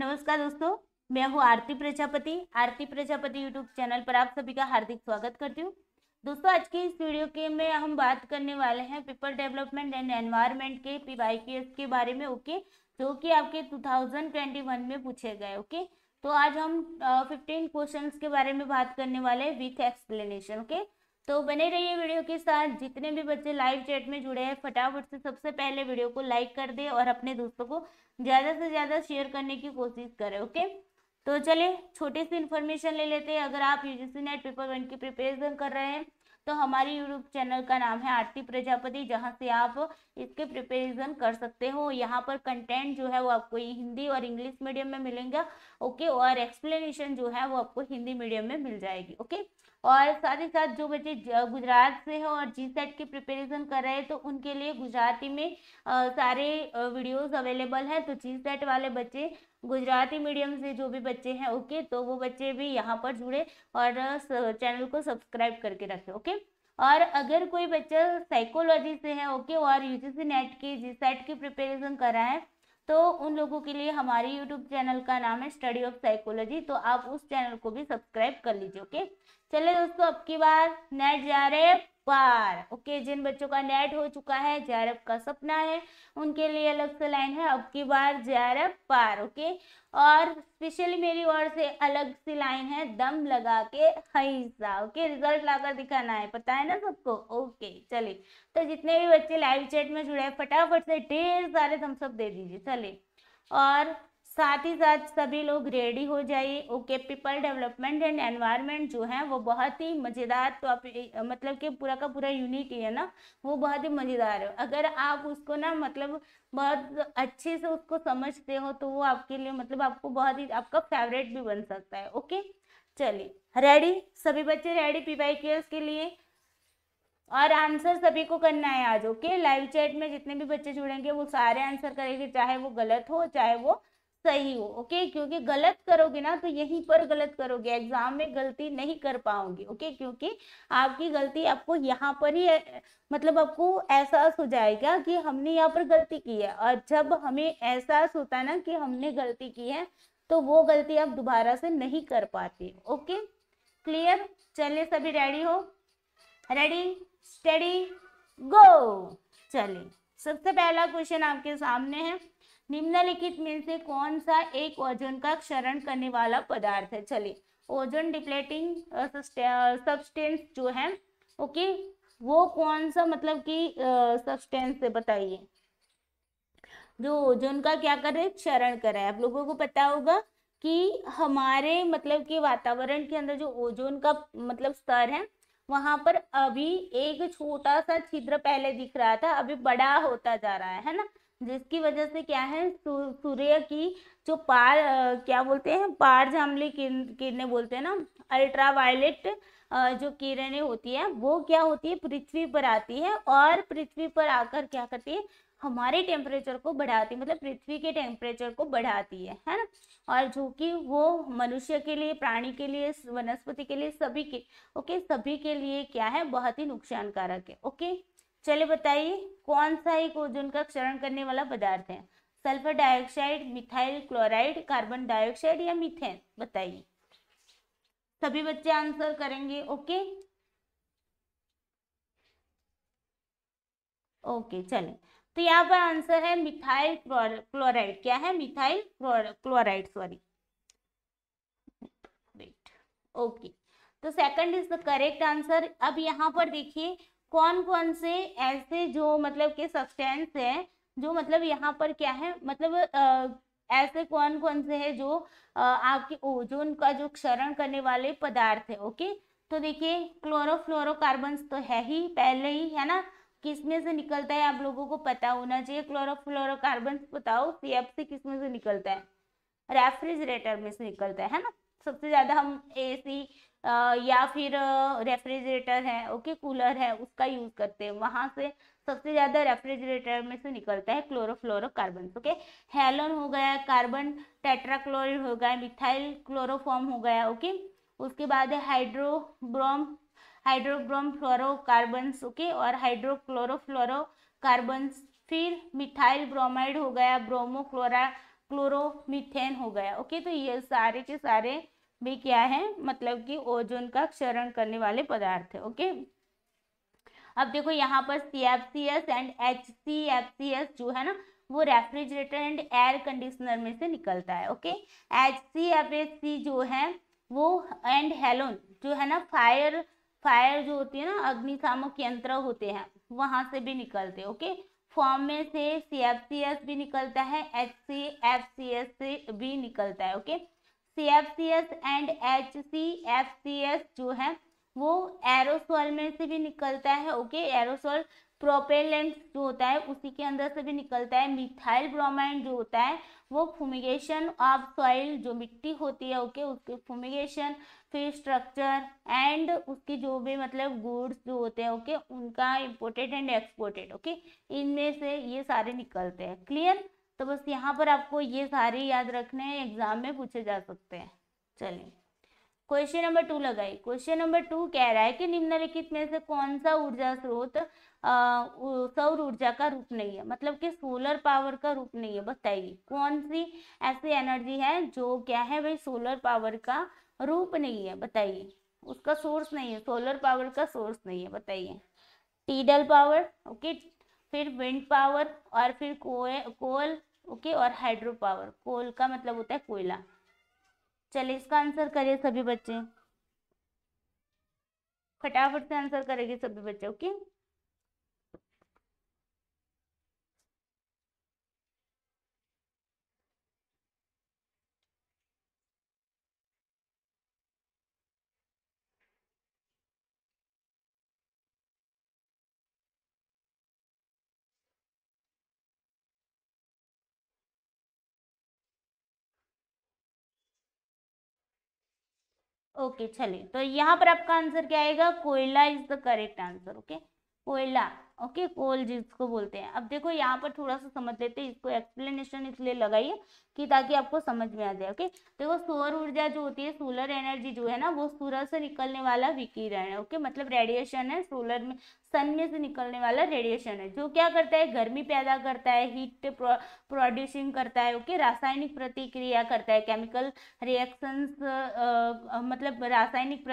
नमस्कार दोस्तों मैं हूँ आरती प्रजापति आरती प्रजापति यूट्यूब चैनल पर आप सभी का हार्दिक स्वागत करती हूँ दोस्तों आज की इस वीडियो के में हम बात करने वाले हैं पीपल डेवलपमेंट एंड एनवायरनमेंट के पी के बारे में ओके जो कि आपके 2021 में पूछे गए ओके तो आज हम फिफ्टीन क्वेश्चन के बारे में बात करने वाले हैं विथ एक्सप्लेनेशन ओके तो बने रहिए वीडियो के साथ जितने भी बच्चे लाइव चैट में जुड़े हैं फटाफट से सबसे पहले वीडियो को लाइक कर दे और अपने दोस्तों को ज़्यादा से ज़्यादा शेयर करने की कोशिश करें ओके तो चलिए छोटी सी इन्फॉर्मेशन ले लेते हैं अगर आप यूजीसी नेट पेपर वन की प्रिपरेशन कर रहे हैं तो हमारे यूट्यूब चैनल का नाम है आरती प्रजापति जहाँ से आप इसके प्रिपरेशन कर सकते हो यहाँ पर कंटेंट जो है वो आपको हिंदी और इंग्लिश मीडियम में मिलेंगे ओके और एक्सप्लेनेशन जो है वो आपको हिंदी मीडियम में मिल जाएगी ओके और साथ ही साथ जो बच्चे गुजरात से हैं और जी सेट की प्रिपरेशन कर रहे हैं तो उनके लिए गुजराती में सारे वीडियोस अवेलेबल हैं तो जी सेट वाले बच्चे गुजराती मीडियम से जो भी बच्चे हैं ओके तो वो बच्चे भी यहाँ पर जुड़े और चैनल को सब्सक्राइब करके रखें ओके और अगर कोई बच्चा साइकोलॉजी से है ओके और यू नेट के जी सेट की प्रिपेरेशन कर रहा है तो उन लोगों के लिए हमारे यूट्यूब चैनल का नाम है स्टडी ऑफ साइकोलॉजी तो आप उस चैनल को भी सब्सक्राइब कर लीजिए ओके चले दोस्तों अब की बार नेट जा रहे पार ओके जिन बच्चों का नेट हो चुका है जैरब का सपना है उनके लिए अलग से लाइन है अब की बार जैरब पार ओके और स्पेशली मेरी ओर से अलग सी लाइन है दम लगा के हिस्सा ओके रिजल्ट लाकर दिखाना है पता है ना सबको ओके चले तो जितने भी बच्चे लाइव चैट में जुड़े फटाफट से ढेर सारे थम्सअप दे दीजिए चले और साथ ही साथ सभी लोग रेडी हो जाइए okay people development and environment जो है वो बहुत ही मज़ेदार तो आप मतलब कि पूरा का पूरा यूनिक ही है ना वो बहुत ही मज़ेदार है अगर आप उसको ना मतलब बहुत अच्छे से उसको समझते हो तो वो आपके लिए मतलब आपको बहुत ही आपका फेवरेट भी बन सकता है ओके चलिए रेडी सभी बच्चे रेडी पी वाई के लिए और आंसर सभी को करना है आज ओके लाइव चैट में जितने भी बच्चे जुड़ेंगे वो सारे आंसर करेंगे चाहे वो गलत हो चाहे वो सही हो ओके क्योंकि गलत करोगे ना तो यहीं पर गलत करोगे एग्जाम में गलती नहीं कर पाओगे ओके क्योंकि आपकी गलती आपको यहाँ पर ही मतलब आपको एहसास हो जाएगा कि हमने यहाँ पर गलती की है और जब हमें एहसास होता है ना कि हमने गलती की है तो वो गलती आप दोबारा से नहीं कर पाते ओके क्लियर चले सभी रेडी हो रेडी स्टडी गो चले सबसे पहला क्वेश्चन आपके सामने है निम्नलिखित में से कौन सा एक ओजोन का क्षरण करने वाला पदार्थ है चलिए ओजोन डिप्लेटिंग सब्सटेंस जो है ओके वो कौन सा मतलब कि सब्सटेंस बताइए जो ओजोन का क्या कर रहे हैं क्षरण कर रहे हैं आप लोगों को पता होगा कि हमारे मतलब कि वातावरण के अंदर जो ओजोन का मतलब स्तर है वहां पर अभी एक छोटा सा छिद्र पहले दिख रहा था अभी बड़ा होता जा रहा है है ना जिसकी वजह से क्या है सूर्य की जो पार क्या बोलते हैं पार जामली किरण किरणें बोलते हैं ना अल्ट्रावायलेट जो किरणें होती है वो क्या होती है पृथ्वी पर आती है और पृथ्वी पर आकर क्या करती है हमारे टेम्परेचर को बढ़ाती है मतलब पृथ्वी के टेम्परेचर को बढ़ाती है है ना और जो कि वो मनुष्य के लिए प्राणी के लिए वनस्पति के लिए सभी के ओके सभी के लिए क्या है बहुत ही नुकसानकारक है ओके चले बताइए कौन सा एक ओजोन का क्षरण करने वाला पदार्थ है sulphur dioxide methyl chloride carbon dioxide या मिथेन बताइए सभी बच्चे आंसर करेंगे ओके ओके चले तो यहाँ पर आंसर है मिथाइल क्लोराइड क्या है मिथाइल क्लोराइड सॉरी ओके तो second is the correct answer अब यहाँ पर देखिए कौन कौन से ऐसे जो मतलब के सब्सटेंस हैं जो मतलब यहाँ पर क्या है मतलब आ, ऐसे कौन कौन से हैं जो आ, आपके ओजोन का जो क्षरण करने वाले पदार्थ है ओके तो देखिए क्लोरोफ्लोरोकार्बन्स तो है ही पहले ही है ना किसमें से निकलता है आप लोगों को पता होना चाहिए क्लोरोफ्लोरोकार्बन बताओ सी एफ सी किसमें से निकलता है रेफ्रिजरेटर में से निकलता है ना सबसे ज़्यादा हम एसी या फिर रेफ्रिजरेटर है ओके कूलर है उसका यूज करते हैं वहां से सबसे ज्यादा रेफ्रिजरेटर में से निकलता है क्लोरोफ्लोरोकार्बन ओके हेलोन हो गया कार्बन टेट्राक्लोरिन हो गया मिथाइल क्लोरोफॉर्म हो गया ओके उसके बाद है हाइड्रोब्रोम हाइड्रोब्रोम फ्लोरोकार्बन्स ओके और हाइड्रोक्लोरोफ्लोरोकार्बन्स फिर मिथाइल ब्रोमाइड हो गया ब्रोमो क्लोरा क्लोरोमिथेन हो गया ओके तो ये सारे के सारे भी क्या है मतलब कि ओजोन का क्षरण करने वाले पदार्थ है ओके अब देखो यहाँ पर C F C S and H C F C S जो है ना वो रेफ्रिजरेटर एंड एयर कंडीशनर में से निकलता है okay H C F S C जो है वो एंड हेलोन जो है ना फायर फायर जो होती है ना अग्निशामक यंत्र होते हैं वहाँ से भी निकलते हैं ओके फॉर्म में से सी एफ सी एस भी निकलता है H C F C S से भी निकलता है okay CFCS F C and H जो है वो एरोसोल में से भी निकलता है ओके एरोसोल प्रोपेलेंट जो होता है उसी के अंदर से भी निकलता है मिथाइल ब्रोमाइड जो होता है वो फूमिगेशन ऑफ सॉइल जो मिट्टी होती है ओके उसके फूमिगेशन फिर स्ट्रक्चर एंड उसके जो भी मतलब गुड्स जो होते हैं ओके उनका इम्पोर्टेड एंड एक्सपोर्टेड ओके इनमें से ये सारे निकलते हैं क्लियर तो बस यहाँ पर आपको ये सारे याद रखने हैं एग्जाम में पूछे जा सकते हैं चलिए क्वेश्चन नंबर टू लगाइए क्वेश्चन नंबर टू कह रहा है कि निम्नलिखित में से कौन सा ऊर्जा स्रोत सौर ऊर्जा का रूप नहीं है मतलब कि सोलर पावर का रूप नहीं है बताइए कौन सी ऐसी एनर्जी है जो क्या है भाई सोलर पावर का रूप नहीं है बताइए उसका सोर्स नहीं है सोलर पावर का सोर्स नहीं है बताइए टीडल पावर ओके फिर विंड पावर और फिर कोल ओके और हाइड्रो पावर कोल का मतलब होता है कोयला चलिए इसका आंसर करिए सभी बच्चे फटाफट से आंसर करेगी सभी बच्चे ओके ओके चलिए तो यहाँ पर आपका आंसर क्या आएगा कोयला is the correct answer okay कोयला ओके कोल जिसको बोलते हैं अब देखो यहाँ पर थोड़ा सा समझ लेते हैं इसको एक्सप्लेनेशन इसलिए लगाइए कि ताकि आपको समझ में आ जाए ओके देखो सौर ऊर्जा जो होती है सोलर एनर्जी जो है ना वो सूरज से निकलने वाला विकिरण है ओके मतलब रेडिएशन है सोलर में सन में से निकलने वाला रेडिएशन है जो क्या करता है गर्मी पैदा करता है हीट प्रोड्यूसिंग करता है ओके रासायनिक प्रतिक्रिया करता है केमिकल रिएक्शंस मतलब रासायनिक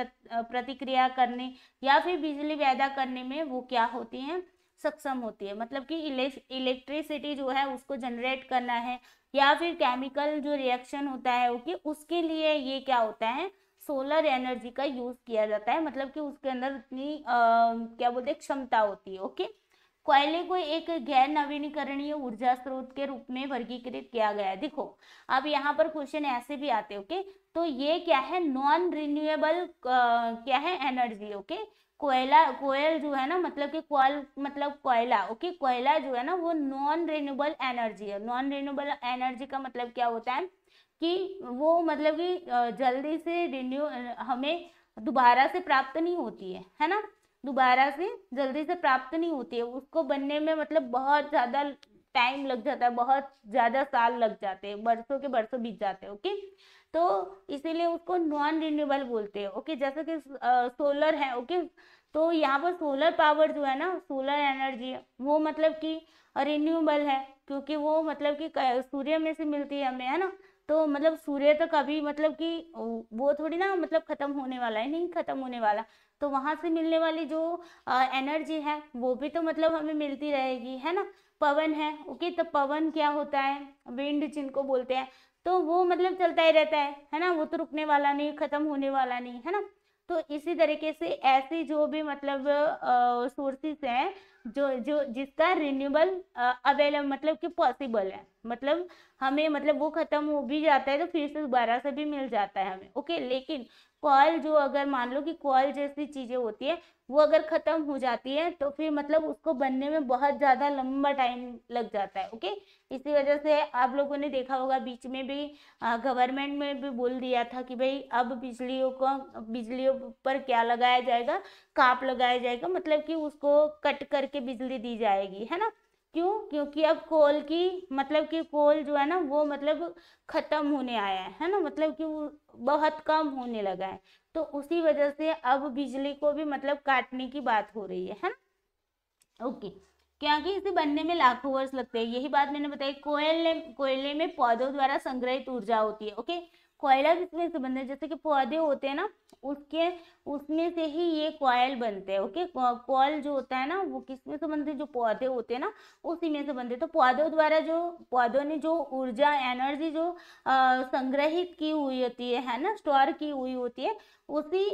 प्रतिक्रिया करने या फिर बिजली पैदा करने में वो क्या होती हैं सक्षम होती है मतलब कि इलेक्ट्रिसिटी जो है उसको जनरेट करना है या फिर केमिकल जो रिएक्शन होता है ओके उसके लिए ये क्या होता है सोलर एनर्जी का यूज किया जाता है मतलब कि उसके अंदर उतनी क्या बोलते हैं क्षमता होती है ओके कोयले को एक गैर नवीनीकरणीय ऊर्जा स्रोत के रूप में वर्गीकृत किया गया है देखो अब यहाँ पर क्वेश्चन ऐसे भी आते ओके तो ये क्या है नॉन रिन्यूएबल क्या है एनर्जी ओके कोयला कोयल जो है ना मतलब कि कोयल मतलब कोयला ओके कोयला जो है ना वो नॉन रिन्यूबल एनर्जी है नॉन रिन्यूबल एनर्जी का मतलब क्या होता है कि वो मतलब कि जल्दी से रिन्यू हमें दोबारा से प्राप्त नहीं होती है है ना दोबारा से जल्दी से प्राप्त नहीं होती है उसको बनने में मतलब बहुत ज़्यादा टाइम लग जाता है बहुत ज़्यादा साल लग जाते हैं बरसों के बरसों बीत जाते हैं ओके तो इसीलिए उसको नॉन रिन्यूएबल बोलते हैं ओके जैसे कि सोलर है ओके तो यहाँ पर सोलर पावर जो है ना सोलर एनर्जी वो मतलब कि रिन्यूएबल है क्योंकि वो मतलब कि सूर्य में से मिलती है हमें है ना तो मतलब सूर्य तो कभी मतलब कि वो थोड़ी ना मतलब ख़त्म होने वाला है नहीं ख़त्म होने वाला तो वहाँ से मिलने वाली जो आ, एनर्जी है वो भी तो मतलब हमें मिलती रहेगी है ना पवन है ओके तो पवन क्या होता है विंड जिनको बोलते हैं तो वो मतलब चलता ही रहता है है ना वो तो रुकने वाला नहीं ख़त्म होने वाला नहीं है ना तो इसी तरीके से ऐसे जो भी मतलब सोर्सेस हैं जो जो जिसका रिन्यूबल अवेलेबल मतलब कि पॉसिबल है मतलब हमें मतलब वो ख़त्म हो भी जाता है तो फिर से दोबारा से भी मिल जाता है हमें ओके लेकिन क्वाल जो अगर मान लो कि क्वाल जैसी चीज़ें होती है वो अगर ख़त्म हो जाती है तो फिर मतलब उसको बनने में बहुत ज़्यादा लंबा टाइम लग जाता है ओके इसी वजह से आप लोगों ने देखा होगा बीच में भी गवर्नमेंट में भी बोल दिया था कि भाई अब बिजलियों को बिजलियों पर क्या लगाया जाएगा काप लगाया जाएगा मतलब कि उसको कट करके बिजली दी जाएगी है ना क्यों क्योंकि अब कोल की मतलब कि कोल जो है ना वो मतलब ख़त्म होने आया है है ना मतलब कि बहुत कम होने लगा है तो उसी वजह से अब बिजली को भी मतलब काटने की बात हो रही है है ना ओके क्योंकि इसे बनने में लाखों वर्ष लगते हैं यही बात मैंने बताई कोयले कोयले में पौधों द्वारा संग्रहित ऊर्जा होती है ओके कोयला किसमें से बनता है जैसे कि पौधे होते हैं ना उसके उसमें से ही ये कोयल बनते हैं ओके कोयल जो होता है ना वो किसमें से बनते हैं जो पौधे होते हैं ना उसी में से बनते हैं तो पौधों द्वारा जो पौधों ने जो ऊर्जा एनर्जी जो आ, संग्रहित की हुई होती है है ना स्टोर की हुई होती है उसी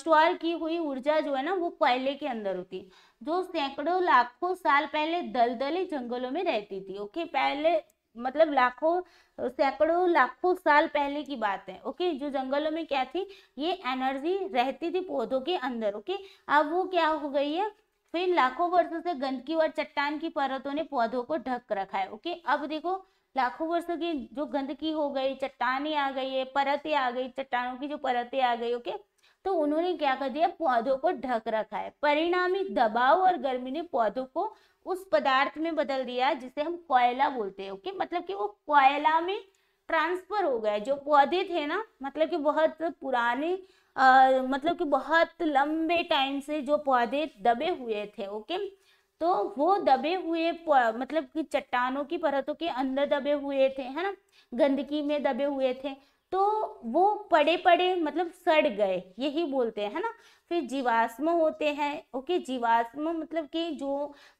स्टोर की हुई ऊर्जा जो है ना वो कोयले के अंदर होती है जो सैकड़ों लाखों साल पहले दलदली जंगलों में रहती थी ओके पहले मतलब लाखों सैकड़ों लाखों साल पहले की बात है ओके जो जंगलों में क्या थी ये एनर्जी रहती थी पौधों के अंदर ओके अब वो क्या हो गई है फिर लाखों वर्षों से गंदगी और चट्टान की परतों ने पौधों को ढक रखा है ओके अब देखो लाखों वर्षों की जो गंदगी हो गई चट्टाने आ गई है परतें आ गई चट्टानों की जो परतें आ गई ओके तो उन्होंने क्या कर दिया पौधों को ढक रखा है परिणामी दबाव और गर्मी ने पौधों को उस पदार्थ में बदल दिया जिसे हम कोयला बोलते हैं ओके मतलब कि वो कोयला में ट्रांसफर हो गया जो पौधे थे ना मतलब कि बहुत पुराने मतलब कि बहुत लंबे टाइम से जो पौधे दबे हुए थे ओके तो वो दबे हुए मतलब कि चट्टानों की परतों के अंदर दबे हुए थे है ना गंदगी में दबे हुए थे तो वो पड़े पड़े मतलब सड़ गए यही बोलते हैं है ना फिर जीवाश्म होते हैं ओके जीवाश्म मतलब कि जो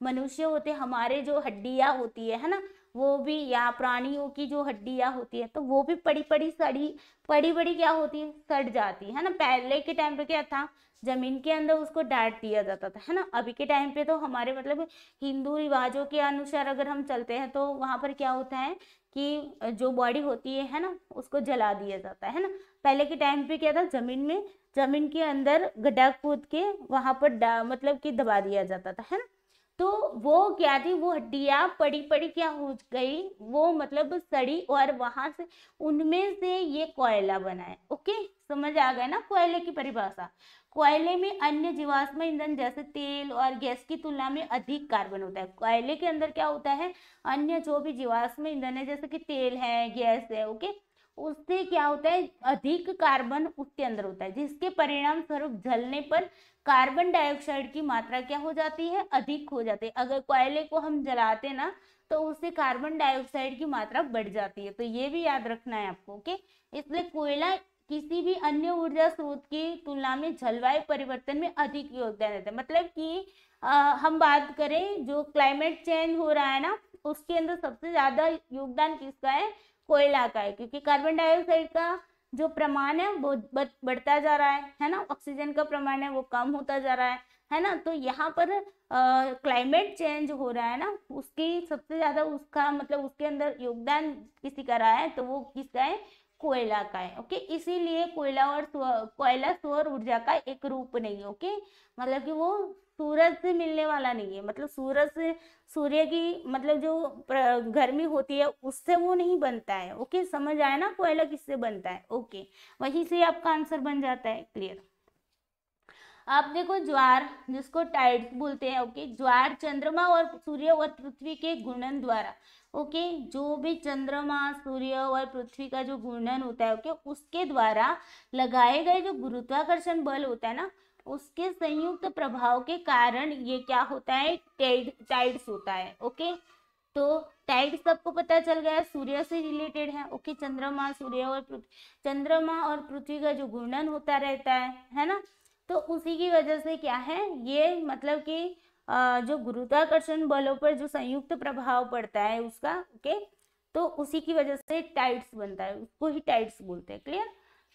मनुष्य होते हमारे जो हड्डियाँ होती है है ना वो भी या प्राणियों की जो हड्डियाँ होती है तो वो भी पड़ी पड़ी सड़ी पड़ी पड़ी क्या होती है सड़ जाती है ना पहले के टाइम पे क्या था जमीन के अंदर उसको डांट दिया जाता था है ना अभी के टाइम पे तो हमारे मतलब हिंदू रिवाजों के अनुसार अगर हम चलते हैं तो वहाँ पर क्या होता है कि जो बॉडी होती है है ना उसको जला दिया जाता है ना पहले के टाइम पे क्या था ज़मीन में ज़मीन के अंदर गड्ढा खोद के वहाँ पर मतलब कि दबा दिया जाता था है ना तो वो क्या थी वो हड्डियाँ पड़ी पड़ी क्या हो गई वो मतलब सड़ी और वहाँ से उनमें से ये कोयला बनाए ओके समझ आ गया ना कोयले की परिभाषा कोयले में अन्य जीवाश्म ईंधन जैसे तेल और गैस की तुलना में अधिक कार्बन होता है कोयले के अंदर क्या होता है अन्य जो भी जीवाश्म ईंधन है जैसे कि तेल है गैस है ओके उससे क्या होता है अधिक कार्बन उसके अंदर होता है जिसके परिणाम स्वरूप जलने पर कार्बन डाइऑक्साइड की मात्रा क्या हो जाती है अधिक हो जाती है अगर कोयले को हम जलाते ना तो उससे कार्बन डाइऑक्साइड की मात्रा बढ़ जाती है तो ये भी याद रखना है आपको ओके इसलिए कोयला किसी भी अन्य ऊर्जा स्रोत की तुलना में जलवायु परिवर्तन में अधिक योगदान रहता है मतलब कि आ, हम बात करें जो क्लाइमेट चेंज हो रहा है ना उसके अंदर सबसे ज़्यादा योगदान किसका है कोयला का है क्योंकि कार्बन डाइऑक्साइड का जो प्रमाण है वो बढ़ता जा रहा है है ना ऑक्सीजन का प्रमाण है वो कम होता जा रहा है है ना तो यहाँ पर क्लाइमेट चेंज हो रहा है ना उसकी सबसे ज़्यादा उसका मतलब उसके अंदर योगदान किसी का रहा है तो वो किसका है कोयला का है ओके इसीलिए कोयला और कोयला सौर ऊर्जा का एक रूप नहीं है ओके मतलब कि वो सूरज से मिलने वाला नहीं है मतलब सूरज से सूर्य की मतलब जो गर्मी होती है उससे वो नहीं बनता है ओके समझ आया ना कोयला किससे बनता है ओके वहीं से आपका आंसर बन जाता है क्लियर आप देखो ज्वार जिसको टाइड्स बोलते हैं ओके ज्वार चंद्रमा और सूर्य और पृथ्वी के गुणन द्वारा ओके जो भी चंद्रमा सूर्य और पृथ्वी का जो घूर्णन होता है ओके उसके द्वारा लगाए गए जो गुरुत्वाकर्षण बल होता है ना उसके संयुक्त प्रभाव के कारण ये क्या होता है टाइड टाइड्स होता है ओके तो टाइड्स सबको पता चल गया सूर्य से रिलेटेड है ओके चंद्रमा सूर्य और चंद्रमा और पृथ्वी का जो घूर्णन होता रहता है है ना तो उसी की वजह से क्या है ये मतलब कि जो गुरुत्वाकर्षण बलों पर जो संयुक्त प्रभाव पड़ता है उसका ओके तो उसी की वजह से टाइट्स बनता है उसको ही टाइट्स बोलते हैं क्लियर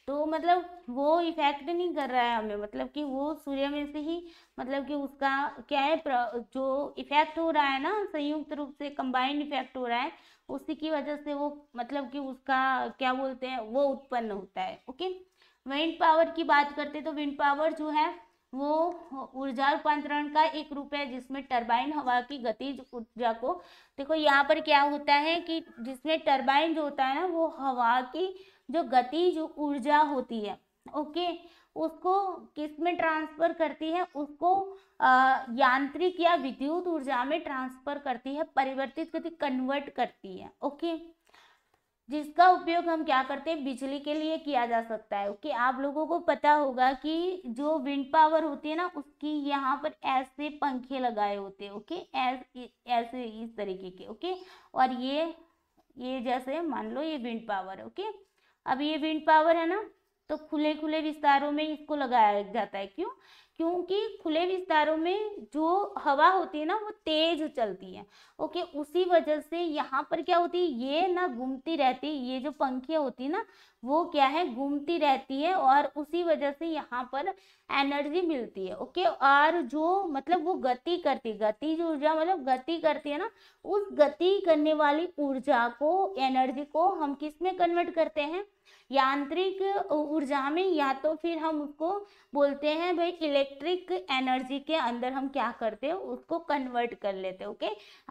तो मतलब वो इफेक्ट नहीं कर रहा है हमें मतलब कि वो सूर्य में से ही मतलब कि उसका क्या है जो इफेक्ट हो रहा है ना संयुक्त रूप से कंबाइंड इफेक्ट हो रहा है उसी की वजह से वो मतलब कि उसका क्या बोलते हैं वो उत्पन्न होता है ओके विंड पावर की बात करते तो विंड पावर जो है वो ऊर्जा रूपांतरण का एक रूप है जिसमें टरबाइन हवा की गतिज ऊर्जा को देखो यहाँ पर क्या होता है कि जिसमें टरबाइन जो होता है ना वो हवा की जो गतिज ऊर्जा होती है ओके उसको किस में ट्रांसफर करती है उसको यांत्रिक या विद्युत ऊर्जा में ट्रांसफर करती है परिवर्तित गति कन्वर्ट करती है ओके जिसका उपयोग हम क्या करते हैं बिजली के लिए किया जा सकता है ओके आप लोगों को पता होगा कि जो विंड पावर होती है ना उसकी यहाँ पर ऐसे पंखे लगाए होते हैं ओके ऐसे ऐसे इस तरीके के ओके और ये ये जैसे मान लो ये विंड पावर है ओके अब ये विंड पावर है ना तो खुले खुले विस्तारों में इसको लगाया जाता है क्यों क्योंकि खुले विस्तारों में जो हवा होती है ना वो तेज चलती है ओके उसी वजह से यहाँ पर क्या होती है ये ना घूमती रहती ये जो पंखिया होती है ना वो क्या है घूमती रहती है और उसी वजह से यहाँ पर एनर्जी मिलती है ओके और जो मतलब वो गति करती गति जो ऊर्जा मतलब गति करती है ना उस गति करने वाली ऊर्जा को एनर्जी को हम किस में कन्वर्ट करते हैं यांत्रिक ऊर्जा में या तो फिर हम उसको बोलते हैं भाई इलेक्ट्रिक एनर्जी के अंदर हम क्या करते हैं उसको कन्वर्ट कर लेते हैं ओके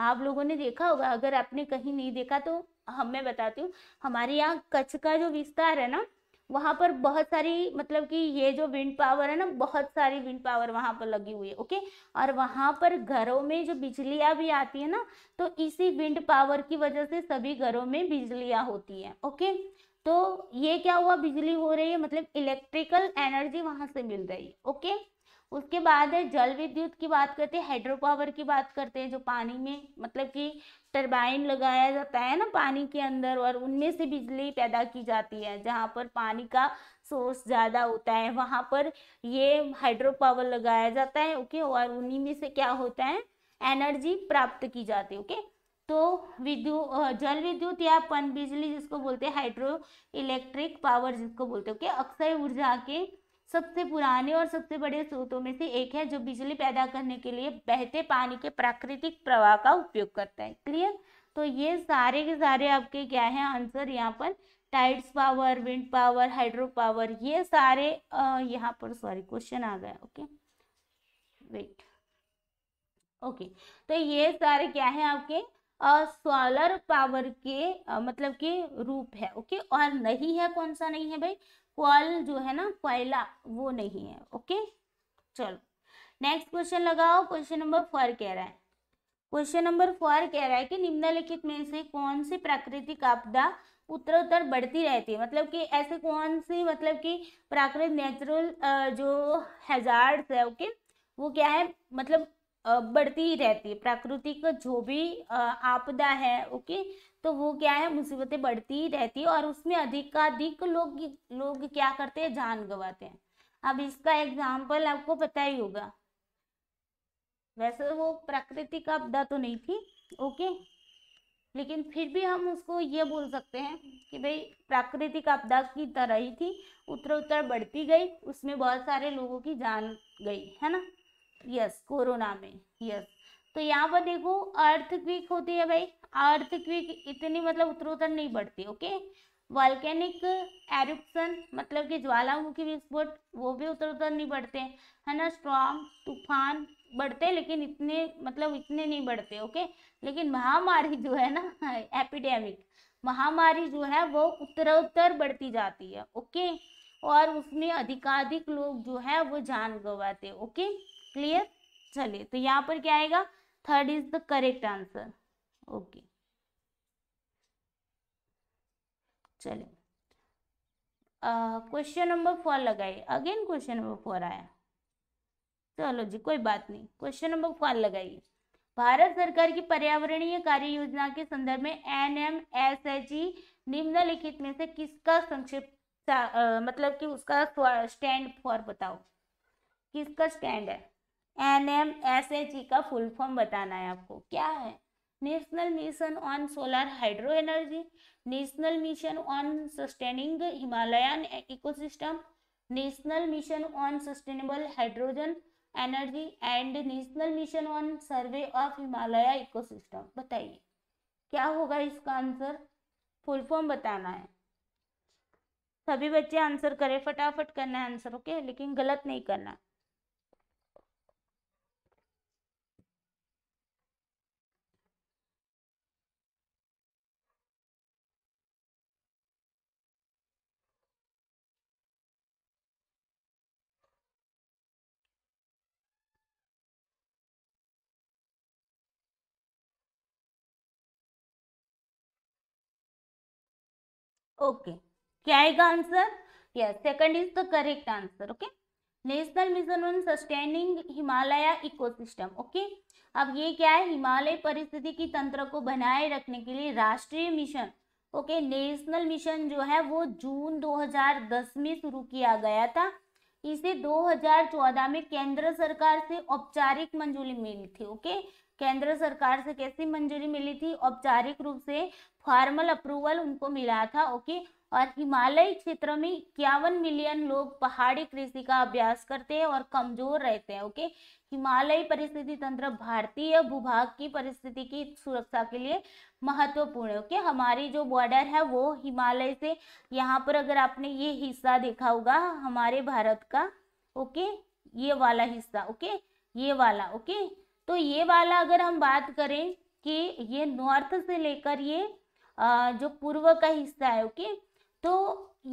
आप लोगों ने देखा होगा अगर आपने कहीं नहीं देखा तो हम मैं बताती हूँ हमारे यहाँ कच्छ का जो विस्तार है ना वहाँ पर बहुत सारी मतलब कि ये जो विंड पावर है ना बहुत सारी विंड पावर वहाँ पर लगी हुई है ओके और वहाँ पर घरों में जो बिजलियाँ भी आती है ना तो इसी विंड पावर की वजह से सभी घरों में बिजलियाँ होती हैं ओके तो ये क्या हुआ बिजली हो रही है मतलब इलेक्ट्रिकल एनर्जी वहाँ से मिल रही है ओके उसके बाद है जल विद्युत की बात करते हैं हाइड्रो पावर की बात करते हैं जो पानी में मतलब कि टरबाइन लगाया जाता है ना पानी के अंदर और उनमें से बिजली पैदा की जाती है जहाँ पर पानी का सोर्स ज़्यादा होता है वहाँ पर ये हाइड्रो पावर लगाया जाता है ओके और उन्हीं में से क्या होता है एनर्जी प्राप्त की जाती है ओके तो विद्युत जल विद्युत या पनबिजली जिसको बोलते हैं हाइड्रो इलेक्ट्रिक पावर जिसको बोलते हैं ओके अक्षय ऊर्जा के सबसे पुराने और सबसे बड़े स्रोतों में से एक है जो बिजली पैदा करने के लिए बहते पानी के प्राकृतिक प्रवाह का उपयोग करता है क्लियर तो ये सारे के सारे आपके क्या है आंसर यहाँ पर tides power wind power hydro power ये सारे यहाँ पर सॉरी क्वेश्चन आ गया ओके वेट ओके तो ये सारे क्या है आपके सोलर पावर के आ, मतलब के रूप है ओके और नहीं है कौन सा नहीं है भाई कॉल जो है ना कोयला वो नहीं है ओके चलो नेक्स्ट क्वेश्चन लगाओ क्वेश्चन नंबर फोर कह रहा है क्वेश्चन नंबर फोर कह रहा है कि निम्नलिखित में से कौन सी प्राकृतिक आपदा उत्तर उत्तर बढ़ती रहती है मतलब कि ऐसे कौन सी मतलब कि प्राकृतिक नेचुरल जो हैजार्ड्स है ओके वो क्या है मतलब बढ़ती ही रहती है प्राकृतिक जो भी आपदा है ओके तो वो क्या है मुसीबतें बढ़ती ही रहती है और उसमें अधिकाधिक लोग लोग क्या करते हैं जान गंवाते हैं अब इसका एग्जाम्पल आपको पता ही होगा वैसे वो प्राकृतिक आपदा तो नहीं थी ओके लेकिन फिर भी हम उसको ये बोल सकते हैं कि भाई प्राकृतिक आपदा की तरह ही थी उत्तर उत्तर बढ़ती गई उसमें बहुत सारे लोगों की जान गई है ना यस कोरोना में यस तो यहाँ पर देखो क्विक होती है भाई क्विक इतनी मतलब उत्तरोत्तर नहीं बढ़ती ओके वॉल्केनिक एरुप्सन मतलब कि ज्वालामुखी विस्फोट वो भी उत्तर उत्तर नहीं बढ़ते है ना स्ट्रॉन्ग तूफान बढ़ते लेकिन इतने मतलब इतने नहीं बढ़ते ओके लेकिन महामारी जो है ना एपिडेमिक महामारी जो है वो उत्तरोत्तर बढ़ती जाती है ओके और उसमें अधिकाधिक लोग जो है वो जान गंवाते ओके क्लियर चलिए तो यहाँ पर क्या आएगा third is the correct answer okay चलिए क्वेश्चन नंबर फोर लगाइए अगेन क्वेश्चन नंबर फोर आया चलो जी कोई बात नहीं क्वेश्चन नंबर फोर लगाइए भारत सरकार की पर्यावरणीय कार्य योजना के संदर्भ में N M S H E निम्नलिखित में से किसका संक्षिप्त मतलब कि उसका स्टैंड फॉर बताओ किसका स्टैंड है N M S H E का फुल फॉर्म बताना है आपको क्या है national mission on solar hydro energy national mission on sustaining Himalayan ecosystem national mission on sustainable hydrogen energy and national mission on survey of Himalaya ecosystem बताइए क्या होगा इसका आंसर फुल फॉर्म बताना है सभी बच्चे आंसर करें फटाफट करना है आंसर ओके लेकिन गलत नहीं करना है ओके क्या आएगा answer yes second is the correct answer okay national mission on sustaining Himalaya ecosystem okay अब ये क्या है हिमालय परिस्थिति की तंत्र को बनाए रखने के लिए राष्ट्रीय मिशन ओके नेशनल मिशन जो है वो जून 2010 में शुरू किया गया था इसे 2014 में केंद्र सरकार से औपचारिक मंजूरी मिली थी ओके केंद्र सरकार से कैसी मंजूरी मिली थी औपचारिक रूप से फॉर्मल अप्रूवल उनको मिला था ओके और हिमालय क्षेत्र में इक्यावन मिलियन लोग पहाड़ी कृषि का अभ्यास करते हैं और कमजोर रहते हैं ओके हिमालय परिस्थिति तंत्र भारतीय भूभाग की परिस्थिति की सुरक्षा के लिए महत्वपूर्ण है ओके हमारी जो बॉर्डर है वो हिमालय से यहाँ पर अगर आपने ये हिस्सा देखा होगा हमारे भारत का ओके ये वाला हिस्सा ओके ये वाला ओके तो ये वाला अगर हम बात करें कि ये नॉर्थ से लेकर ये जो पूर्व का हिस्सा है ओके तो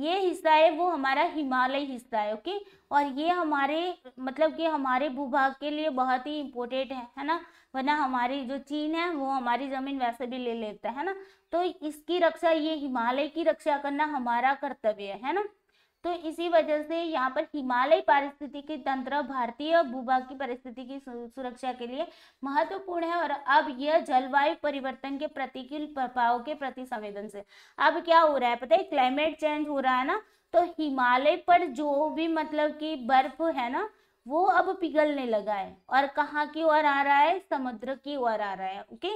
ये हिस्सा है वो हमारा हिमालय हिस्सा है ओके और ये हमारे मतलब कि हमारे भूभाग के लिए बहुत ही इम्पोर्टेंट है है ना वरना हमारी जो चीन है वो हमारी ज़मीन वैसे भी ले लेता है ना तो इसकी रक्षा ये हिमालय की रक्षा करना हमारा कर्तव्य है ना तो इसी वजह से यहाँ पर हिमालय के तंत्र भारतीय भूभाग की परिस्थिति की सुरक्षा के लिए महत्वपूर्ण है और अब यह जलवायु परिवर्तन के प्रतिकूल प्रभाव के प्रति संवेदनशील अब क्या हो रहा है पता है क्लाइमेट चेंज हो रहा है ना तो हिमालय पर जो भी मतलब कि बर्फ है ना वो अब पिघलने लगा है और कहाँ की ओर आ रहा है समुद्र की ओर आ रहा है ओके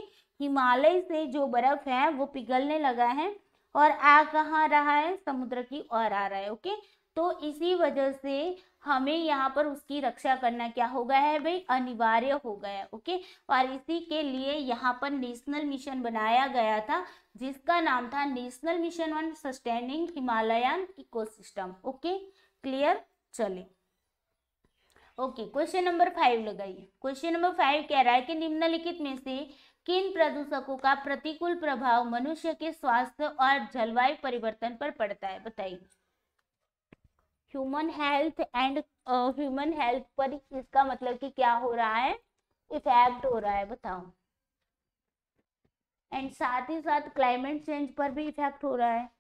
हिमालय से जो बर्फ है वो पिघलने लगा है और आ कहाँ रहा है समुद्र की ओर आ रहा है ओके तो इसी वजह से हमें यहाँ पर उसकी रक्षा करना क्या हो गया है भाई अनिवार्य हो गया है ओके और इसी के लिए यहाँ पर नेशनल मिशन बनाया गया था जिसका नाम था national mission on sustaining Himalayan ecosystem okay clear चले ओके क्वेश्चन नंबर फाइव लगाइए क्वेश्चन नंबर फाइव कह रहा है कि निम्नलिखित में से किन प्रदूषकों का प्रतिकूल प्रभाव मनुष्य के स्वास्थ्य और जलवायु परिवर्तन पर पड़ता है बताइए human health and human health पर इसका मतलब कि क्या हो रहा है इफेक्ट हो रहा है बताओ एंड साथ ही साथ क्लाइमेट चेंज पर भी इफेक्ट हो रहा है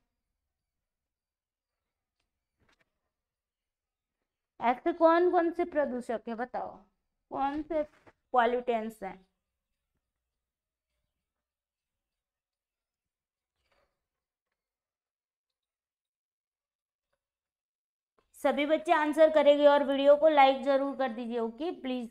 ऐसे कौन कौन से प्रदूषक है बताओ कौन से पॉल्यूटेंट्स हैं सभी बच्चे आंसर करेंगे और वीडियो को लाइक जरूर कर दीजिए ओके प्लीज़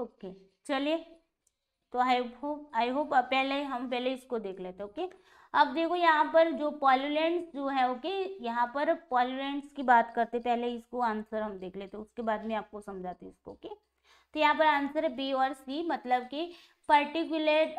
ओके चलिए तो आई होप आई होप पहले हम पहले इसको देख लेते ओके अब देखो यहाँ पर जो पॉल्यूलेंट्स जो है ओके यहाँ पर पॉल्यूलेंट्स की बात करते पहले इसको आंसर हम देख लेते उसके बाद में आपको समझाते इसको ओके तो यहाँ पर आंसर है बी और सी मतलब कि पर्टिकुलेट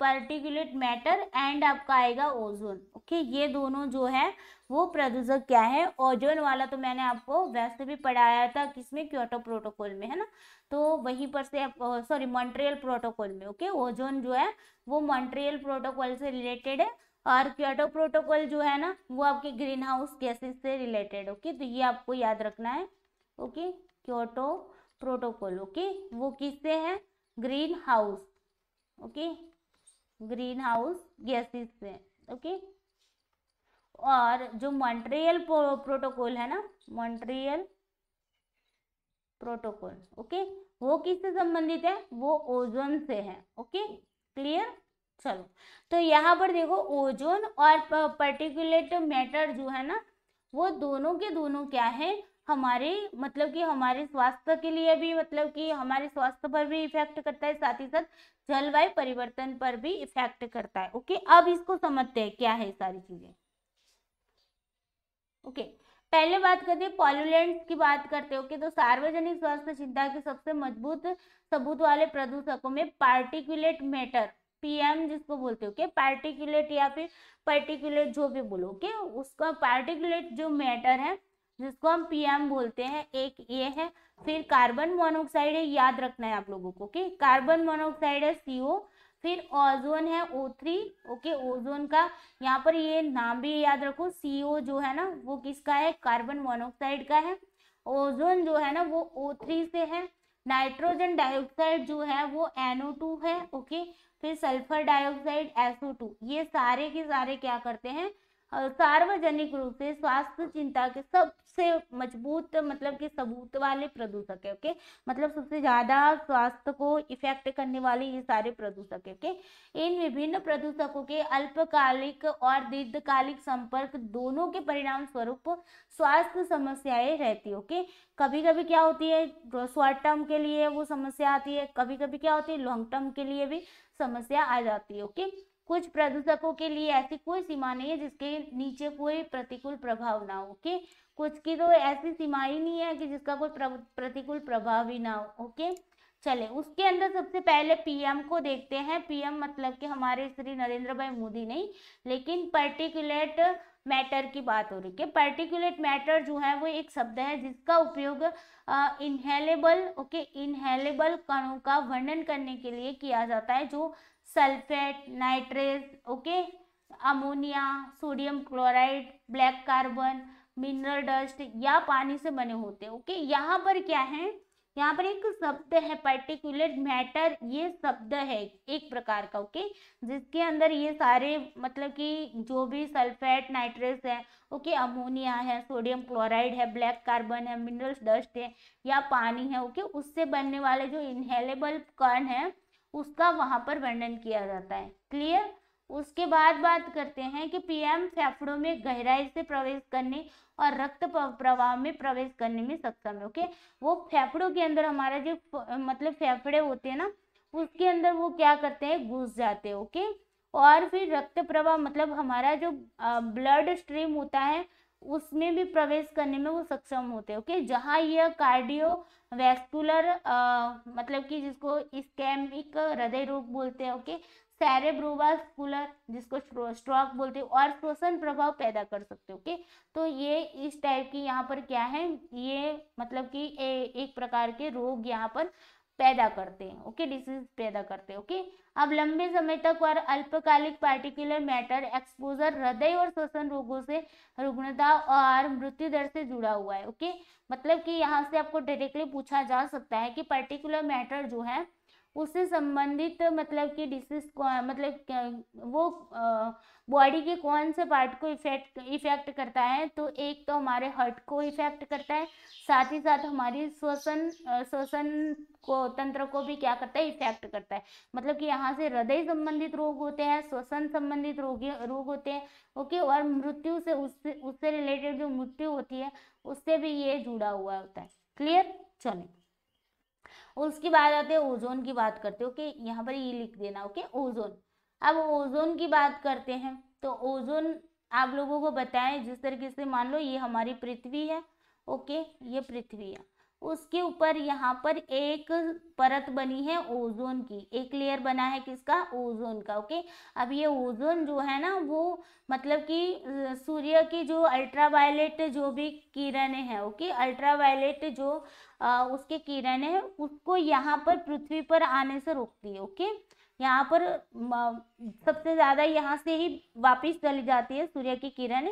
पर्टिकुलेट मैटर एंड आपका आएगा ओजोन ओके ये दोनों जो है वो प्रदूषक क्या है ओजोन वाला तो मैंने आपको वैसे भी पढ़ाया था किसमें क्योटो प्रोटोकॉल में है ना तो वहीं पर से सॉरी मॉन्ट्रियल प्रोटोकॉल में ओके ओजोन जो है वो मॉन्ट्रियल प्रोटोकॉल से रिलेटेड है और क्योटो प्रोटोकॉल जो है ना वो आपके ग्रीन हाउस गैसेज से रिलेटेड ओके तो ये आपको याद रखना है ओके क्योटो प्रोटोकॉल ओके वो किससे है greenhouse okay greenhouse gases से ओके और जो मॉन्ट्रियल प्रोटोकॉल है ना मॉन्ट्रियल प्रोटोकॉल ओके वो किससे संबंधित है वो ओजोन से है ओके क्लियर चलो तो यहाँ पर देखो ओजोन और पर्टिकुलेट मैटर जो है ना वो दोनों के दोनों क्या है हमारे मतलब कि हमारे स्वास्थ्य के लिए भी मतलब कि हमारे स्वास्थ्य पर भी इफेक्ट करता है साथ ही साथ जलवायु परिवर्तन पर भी इफेक्ट करता है ओके अब इसको समझते हैं क्या है सारी चीजें ओके पहले बात करते हैं पॉल्यूलेंट की बात करते हो कि तो सार्वजनिक स्वास्थ्य चिंता के सबसे मजबूत सबूत वाले प्रदूषकों में पार्टिकुलेट मैटर पीएम जिसको बोलते हो कि पार्टिकुलेट या फिर पर्टिकुलेट जो भी बोलो कि उसका पार्टिकुलेट जो मैटर है जिसको हम पीएम बोलते हैं एक ये है फिर कार्बन मोनोऑक्साइड है याद रखना है आप लोगों को कि कार्बन मोनोऑक्साइड है सीओ फिर ओजोन है ओ थ्री ओके ओजोन का यहाँ पर ये नाम भी याद रखो सी ओ जो है ना वो किसका है कार्बन मोनोक्साइड का है ओजोन जो है ना वो ओ थ्री से है नाइट्रोजन डाइऑक्साइड जो है वो एनओ टू है ओके फिर सल्फर डाइऑक्साइड एसओ टू ये सारे के सारे क्या करते हैं सार्वजनिक रूप से स्वास्थ्य चिंता के सबसे मजबूत मतलब कि सबूत वाले प्रदूषक है ओके मतलब सबसे ज्यादा स्वास्थ्य को इफेक्ट करने वाले ये सारे प्रदूषक है ओके इन विभिन्न प्रदूषकों के अल्पकालिक और दीर्घकालिक संपर्क दोनों के परिणाम स्वरूप स्वास्थ्य समस्याएं रहती है ओके कभी कभी क्या होती है शॉर्ट टर्म के लिए वो समस्या आती है कभी कभी क्या होती है लॉन्ग टर्म के लिए भी समस्या आ जाती है ओके okay? कुछ प्रदूषकों के लिए ऐसी कोई सीमा नहीं है जिसके नीचे कोई प्रतिकूल प्रभाव ना हो ओके कुछ की तो ऐसी सीमा ही नहीं है कि जिसका कोई प्रतिकूल प्रभाव ही ना हो ओके चले उसके अंदर सबसे पहले पीएम को देखते हैं पीएम मतलब कि हमारे श्री नरेंद्र भाई मोदी नहीं लेकिन पर्टिकुलेट मैटर की बात हो रही है पर्टिकुलेट मैटर जो है वो एक शब्द है जिसका उपयोग इनहेलेबल ओके इनहेलेबल कणों का वर्णन करने के लिए किया जाता है जो sulphate nitrates okay ammonia sodium chloride black carbon mineral dust या पानी से बने होते हैं ओके यहाँ पर क्या है यहाँ पर एक शब्द है पर्टिकुलर मैटर ये शब्द है एक प्रकार का ओके जिसके अंदर ये सारे मतलब कि जो भी सल्फेट नाइट्रेस है ओके अमोनिया है सोडियम क्लोराइड है ब्लैक कार्बन है मिनरल्स डस्ट है या पानी है ओके उससे बनने वाले जो इनहेलेबल कर्ण है उसका वहाँ पर वर्णन किया जाता है क्लियर उसके बाद बात करते हैं कि पीएम फेफड़ों में गहराई से प्रवेश करने और रक्त प्रवाह में प्रवेश करने में सक्षम है ओके वो फेफड़ों के अंदर हमारा जो मतलब फेफड़े होते हैं ना उसके अंदर वो क्या करते हैं घुस जाते हैं ओके और फिर रक्त प्रवाह मतलब हमारा जो ब्लड स्ट्रीम होता है उसमें भी प्रवेश करने में वो सक्षम होते हैं ओके जहाँ यह कार्डियो वैस्कुलर मतलब कि जिसको स्कैमिक हृदय रोग बोलते हैं ओके सैरेब्रोवास्कुलर जिसको स्ट्रोक बोलते हैं और श्वसन प्रभाव पैदा कर सकते हैं ओके तो ये इस टाइप की यहाँ पर क्या है ये मतलब कि एक प्रकार के रोग यहाँ पर पैदा करते हैं ओके डिसीज पैदा करते हैं ओके अब लंबे समय तक और अल्पकालिक पार्टिकुलर मैटर एक्सपोजर हृदय और श्वसन रोगों से रुग्णता और मृत्यु दर से जुड़ा हुआ है ओके मतलब कि यहाँ से आपको डायरेक्टली पूछा जा सकता है कि पर्टिकुलर मैटर जो है उससे संबंधित मतलब कि डिसीज मतलब वो बॉडी के कौन से पार्ट को इफेक्ट इफेक्ट करता है तो एक तो हमारे हर्ट को इफेक्ट करता है साथ ही साथ हमारी श्वसन श्वसन को तंत्र को भी क्या करता है इफेक्ट करता है मतलब कि यहाँ से हृदय संबंधित रोग होते हैं श्वसन संबंधित रोग रोग होते हैं ओके और मृत्यु से उससे उससे रिलेटेड जो मृत्यु होती है उससे भी ये जुड़ा हुआ होता है क्लियर चलिए उसके बाद आते हैं ओजोन की बात करते हैं ओके यहाँ पर ये लिख देना ओके ओजोन अब ओजोन की बात करते हैं तो ओजोन आप लोगों को बताएं जिस तरीके से मान लो ये हमारी पृथ्वी है ओके ये पृथ्वी है उसके ऊपर यहाँ पर एक परत बनी है ओजोन की एक लेयर बना है किसका ओजोन का ओके अब ये ओजोन जो है ना वो मतलब कि सूर्य की जो अल्ट्रावायलेट जो भी किरण है ओके अल्ट्रावायलेट जो आ, उसके किरण है उसको यहाँ पर पृथ्वी पर आने से रोकती है ओके यहाँ पर सबसे ज़्यादा यहाँ से ही वापस चली जाती है सूर्य की किरण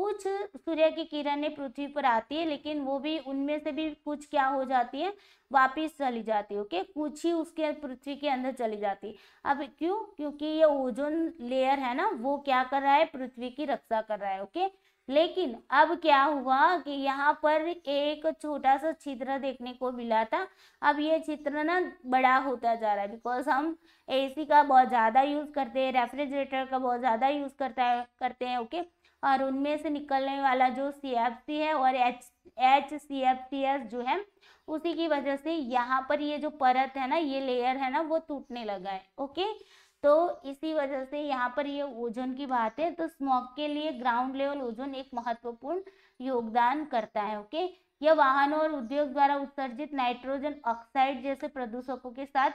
कुछ सूर्य की किरणें पृथ्वी पर आती है लेकिन वो भी उनमें से भी कुछ क्या हो जाती है वापिस चली जाती है ओके कुछ ही उसके पृथ्वी के अंदर चली जाती है अब क्यों क्योंकि ये ओजोन लेयर है ना वो क्या कर रहा है पृथ्वी की रक्षा कर रहा है ओके लेकिन अब क्या हुआ कि यहाँ पर एक छोटा सा छिद्र देखने को मिला था अब ये छिद्र ना बड़ा होता जा रहा है बिकॉज हम एसी का बहुत ज़्यादा यूज़ करते हैं रेफ्रिजरेटर का बहुत ज़्यादा यूज़ करता है करते हैं ओके okay? और उनमें से निकलने वाला जो सी एफ सी है और H H C F C S जो है उसी की वजह से यहाँ पर ये जो परत है ना ये लेयर है ना वो टूटने लगा है ओके तो इसी वजह से यहाँ पर ये ओजोन की बात है तो स्मॉक के लिए ग्राउंड लेवल ओजोन एक महत्वपूर्ण योगदान करता है ओके यह वाहनों और उद्योग द्वारा उत्सर्जित नाइट्रोजन ऑक्साइड जैसे प्रदूषकों के साथ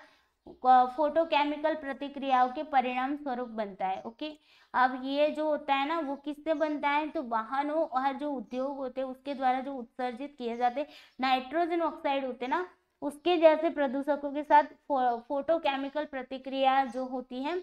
फोटोकेमिकल प्रतिक्रियाओं के परिणाम स्वरूप बनता है ओके अब ये जो होता है ना वो किससे बनता है तो वाहनों और जो उद्योग होते हैं उसके द्वारा जो उत्सर्जित किए जाते नाइट्रोजन ऑक्साइड होते ना उसके जैसे प्रदूषकों के साथ फो, फोटोकेमिकल प्रतिक्रिया जो होती है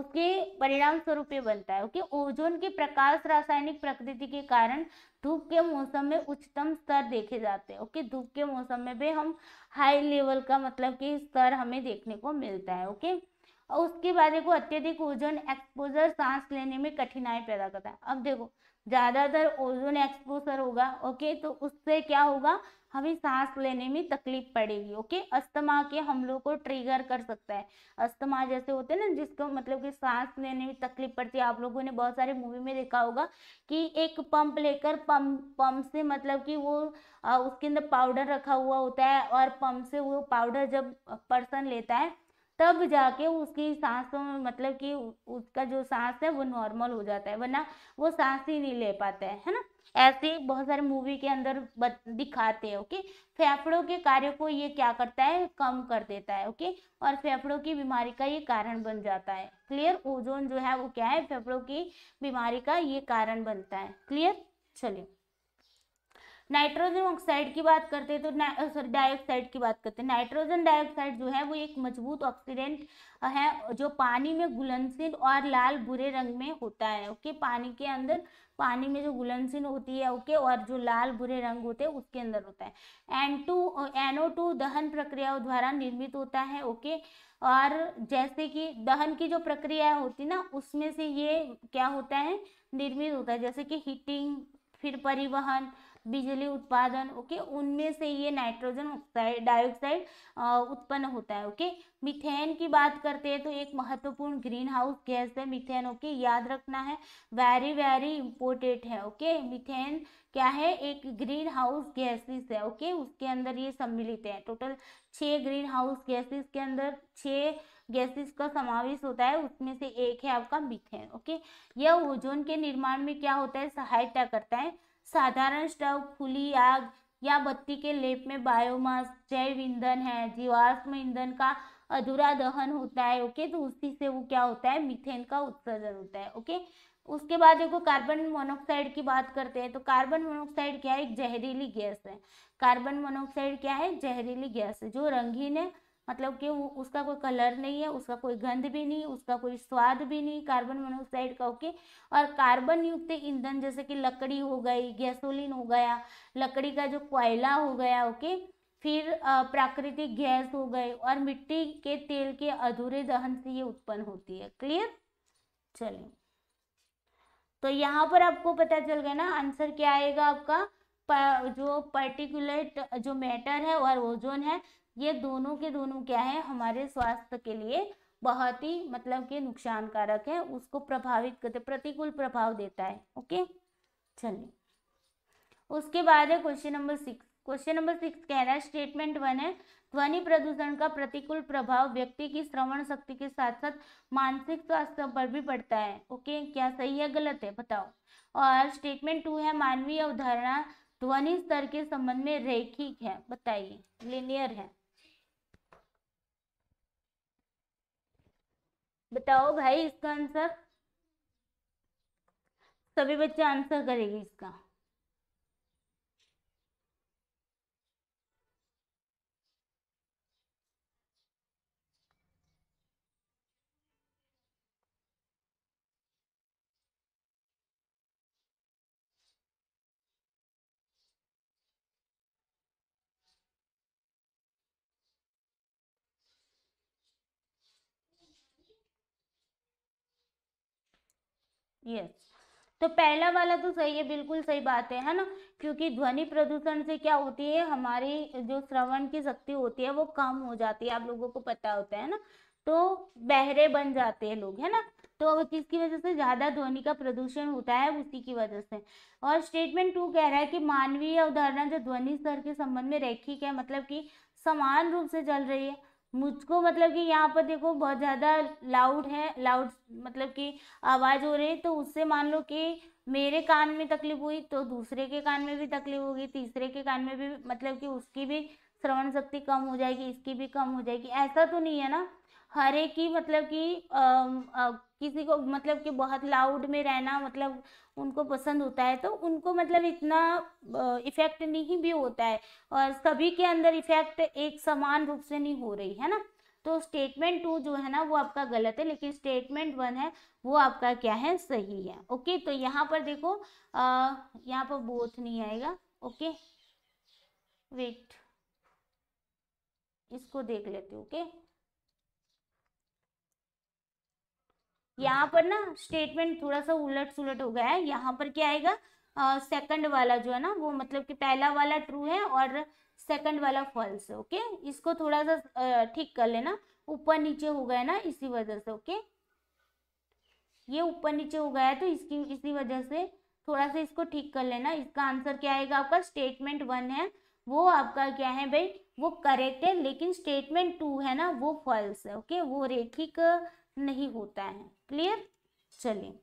उसके परिणाम स्वरूप ये बनता है ओके ओजोन के प्रकाश रासायनिक प्रकृति के कारण धूप के मौसम में उच्चतम स्तर देखे जाते हैं ओके धूप के मौसम में भी हम हाई लेवल का मतलब कि स्तर हमें देखने को मिलता है ओके और उसके बाद देखो अत्यधिक ओजोन एक्सपोजर सांस लेने में कठिनाई पैदा करता है अब देखो ज़्यादातर ओजोन एक्सपोजर होगा ओके तो उससे क्या होगा हमें सांस लेने में तकलीफ पड़ेगी ओके अस्थमा के हम लोग को ट्रिगर कर सकता है अस्थमा जैसे होते हैं ना जिसको मतलब कि सांस लेने में तकलीफ पड़ती है आप लोगों ने बहुत सारे मूवी में देखा होगा कि एक पंप लेकर पंप पंप से मतलब कि वो आ, उसके अंदर पाउडर रखा हुआ होता है और पंप से वो पाउडर जब पर्सन लेता है तब जाके उसकी सांसों में मतलब कि उसका जो सांस है वो नॉर्मल हो जाता है वरना वो सांस ही नहीं ले पाता है है ना ऐसे बहुत सारे मूवी के अंदर दिखाते हैं ओके फेफड़ों के कार्य को ये क्या करता है कम कर देता है ओके और फेफड़ों की बीमारी का ये कारण बन जाता है क्लियर ओजोन जो है वो क्या है फेफड़ों की बीमारी का ये कारण बनता है क्लियर चलिए नाइट्रोजन ऑक्साइड की बात करते हैं तो सॉरी डाइऑक्साइड की बात करते हैं नाइट्रोजन डाइऑक्साइड जो है वो एक मजबूत ऑक्सीडेंट है जो पानी में घुलनशील और लाल बुरे रंग में होता है ओके पानी के अंदर पानी में जो घुलनशील होती है ओके और जो लाल बुरे रंग होते हैं उसके अंदर होता है एन टू एनओ टू दहन प्रक्रियाओं द्वारा निर्मित होता है ओके और जैसे कि दहन की जो प्रक्रिया होती ना उसमें से ये क्या होता है निर्मित होता है जैसे कि हीटिंग फिर परिवहन बिजली उत्पादन ओके उनमें से ये नाइट्रोजन ऑक्साइड डाइऑक्साइड उत्पन्न होता है ओके मिथेन की बात करते हैं तो एक महत्वपूर्ण ग्रीन हाउस गैस है मिथेन ओके याद रखना है वेरी वेरी इंपॉर्टेंट है ओके मिथेन क्या है एक ग्रीन हाउस गैसेस है ओके उसके अंदर ये सम्मिलित है टोटल छः ग्रीन हाउस गैसेस के अंदर छः गैसेस का समावेश होता है उसमें से एक है आपका मिथेन ओके यह ओजोन के निर्माण में क्या होता है सहायता करता है साधारण स्टव खुली आग या बत्ती के लेप में बायोमास जैव ईंधन है जीवाश्म ईंधन का अधूरा दहन होता है ओके तो उसी से वो क्या होता है मिथेन का उत्सर्जन होता है ओके उसके बाद देखो कार्बन मोनोक्साइड की बात करते हैं तो कार्बन मोनोक्साइड क्या है एक जहरीली गैस है कार्बन मोनोक्साइड क्या है जहरीली गैस है जो रंगीन है मतलब कि उसका कोई कलर नहीं है उसका कोई गंध भी नहीं उसका कोई स्वाद भी नहीं कार्बन मोनोऑक्साइड का ओके और कार्बन युक्त ईंधन जैसे कि लकड़ी हो गई गैसोलीन हो गया लकड़ी का जो कोयला हो गया ओके फिर प्राकृतिक गैस हो गए और मिट्टी के तेल के अधूरे दहन से ये उत्पन्न होती है क्लियर चलिए तो यहाँ पर आपको पता चल गया ना आंसर क्या आएगा आपका जो पर्टिकुलर जो मैटर है और ओजोन है ये दोनों के दोनों क्या है हमारे स्वास्थ्य के लिए बहुत ही मतलब नुकसान नुकसानकारक है उसको प्रभावित करते प्रतिकूल प्रभाव देता है ओके चलिए उसके बाद है question number six question number six कह रहा है स्टेटमेंट वन है ध्वनि प्रदूषण का प्रतिकूल प्रभाव व्यक्ति की श्रवण शक्ति के साथ साथ मानसिक स्वास्थ्य पर भी पड़ता है ओके क्या सही है गलत है बताओ और स्टेटमेंट टू है मानवीय अवधारणा ध्वनि स्तर के संबंध में रैखिक है बताइए लिनियर है बताओ भाई इसका आंसर सभी बच्चे आंसर करेंगे इसका यस तो पहला वाला तो सही है बिल्कुल सही बात है है ना क्योंकि ध्वनि प्रदूषण से क्या होती है हमारी जो श्रवण की शक्ति होती है वो कम हो जाती है आप लोगों को पता होता है ना तो बहरे बन जाते हैं लोग है ना तो किसकी वजह से ज़्यादा ध्वनि का प्रदूषण होता है उसी की वजह से और स्टेटमेंट टू कह रहा है कि मानवीय उदाहरण जो ध्वनि स्तर के संबंध में रैखिक है मतलब कि समान रूप से चल रही है मुझको मतलब कि यहाँ पर देखो बहुत ज़्यादा लाउड है लाउड मतलब कि आवाज़ हो रही है तो उससे मान लो कि मेरे कान में तकलीफ हुई तो दूसरे के कान में भी तकलीफ होगी तीसरे के कान में भी मतलब कि उसकी भी श्रवण शक्ति कम हो जाएगी इसकी भी कम हो जाएगी ऐसा तो नहीं है ना हर एक की मतलब कि किसी को मतलब कि बहुत लाउड में रहना मतलब उनको पसंद होता है तो उनको मतलब इतना इफ़ेक्ट नहीं भी होता है और सभी के अंदर इफ़ेक्ट एक समान रूप से नहीं हो रही है ना तो स्टेटमेंट टू जो है ना वो आपका गलत है लेकिन स्टेटमेंट वन है वो आपका क्या है सही है ओके तो यहाँ पर देखो यहाँ पर बोथ नहीं आएगा ओके वेट इसको देख लेते ओके यहाँ पर ना स्टेटमेंट थोड़ा सा उलट सुलट हो गया है यहाँ पर क्या आएगा सेकंड uh, वाला जो है ना वो मतलब कि पहला वाला ट्रू है और सेकंड वाला फॉल्स है ओके इसको थोड़ा सा ठीक uh, कर लेना ऊपर नीचे हो गया ना इसी वजह से ओके ये ऊपर नीचे हो गया है तो इसकी इसी वजह से थोड़ा सा इसको ठीक कर लेना इसका आंसर क्या आएगा आपका स्टेटमेंट वन है वो आपका क्या है भाई वो करेक्ट है लेकिन स्टेटमेंट टू है ना वो फॉल्स है ओके वो रेखिक नहीं होता है क्लियर चलिए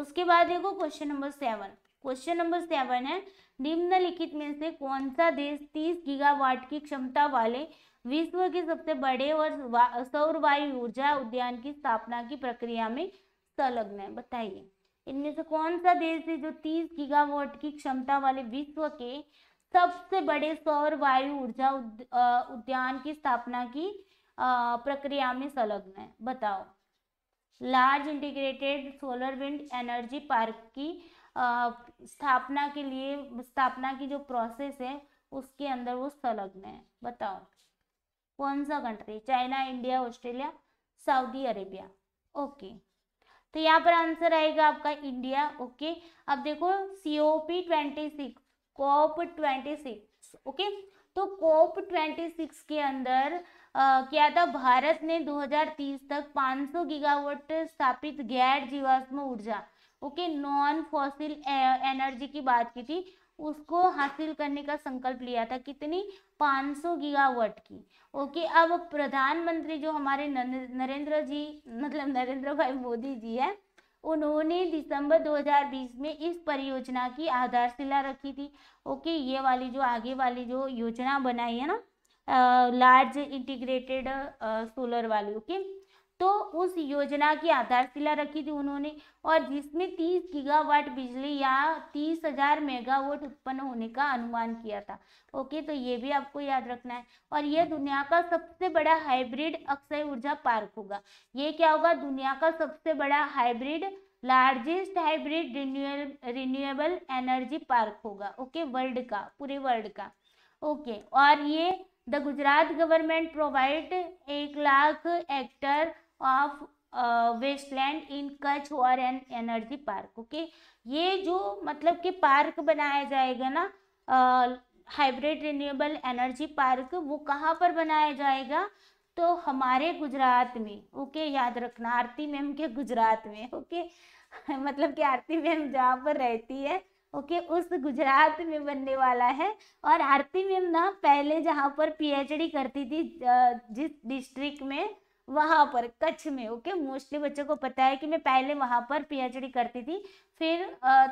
उसके बाद देखो question number seven question number seven है निम्नलिखित में से कौन सा देश तीस गीगावाट की क्षमता वाले विश्व के सबसे बड़े और सौर वायु ऊर्जा उद्यान की स्थापना की प्रक्रिया में संलग्न है बताइए इनमें से कौन सा देश है जो 30 गीगावाट की क्षमता वाले विश्व के सबसे बड़े सौर वायु ऊर्जा उद्यान की स्थापना की प्रक्रिया में संलग्न है बताओ large integrated solar wind energy park की स्थापना के लिए स्थापना की जो प्रोसेस है उसके अंदर वो संलग्न है बताओ कौन सा country China India Australia Saudi Arabia okay तो यहाँ पर आंसर आएगा आपका इंडिया ओके अब देखो C O P twenty six COP twenty six okay तो कोप ट्वेंटी सिक्स के अंदर किया था भारत ने 2030 तक 500 गीगावाट स्थापित गैर जीवाश्म ऊर्जा ओके नॉन फॉसिल एनर्जी की बात की थी उसको हासिल करने का संकल्प लिया था कितनी 500 गीगावाट की ओके अब प्रधानमंत्री जो हमारे नरेंद्र जी मतलब नरेंद्र भाई मोदी जी है उन्होंने दिसंबर 2020 में इस परियोजना की आधारशिला रखी थी ओके ये वाली जो आगे वाली जो योजना बनाई है ना लार्ज इंटीग्रेटेड सोलर वाली ओके तो उस योजना की आधारशिला रखी थी उन्होंने और जिसमें 30 गीगावाट बिजली या 30,000 मेगावाट उत्पन्न होने का अनुमान किया था ओके तो ये भी आपको याद रखना है और ये दुनिया का सबसे बड़ा हाइब्रिड अक्षय ऊर्जा पार्क होगा ये क्या होगा दुनिया का सबसे बड़ा hybrid largest hybrid renewable energy park होगा ओके वर्ल्ड का पूरे वर्ल्ड का ओके और ये द गुजरात गवर्नमेंट प्रोवाइड एक lakh hectare of wasteland in Kutch और एन एनर्जी पार्क ओके ये जो मतलब कि पार्क बनाया जाएगा ना हाइब्रिड रिन्यूएबल एनर्जी पार्क वो कहाँ पर बनाया जाएगा तो हमारे गुजरात में ओके याद रखना आरती मैम के गुजरात में ओके मतलब कि आरती मैम जहाँ पर रहती है ओके उस गुजरात में बनने वाला है और आरती मैम ना पहले जहाँ पर पीएचडी करती थी जिस डिस्ट्रिक्ट में वहाँ पर कच्छ में ओके मोस्टली बच्चों को पता है कि मैं पहले वहाँ पर पीएचडी करती थी फिर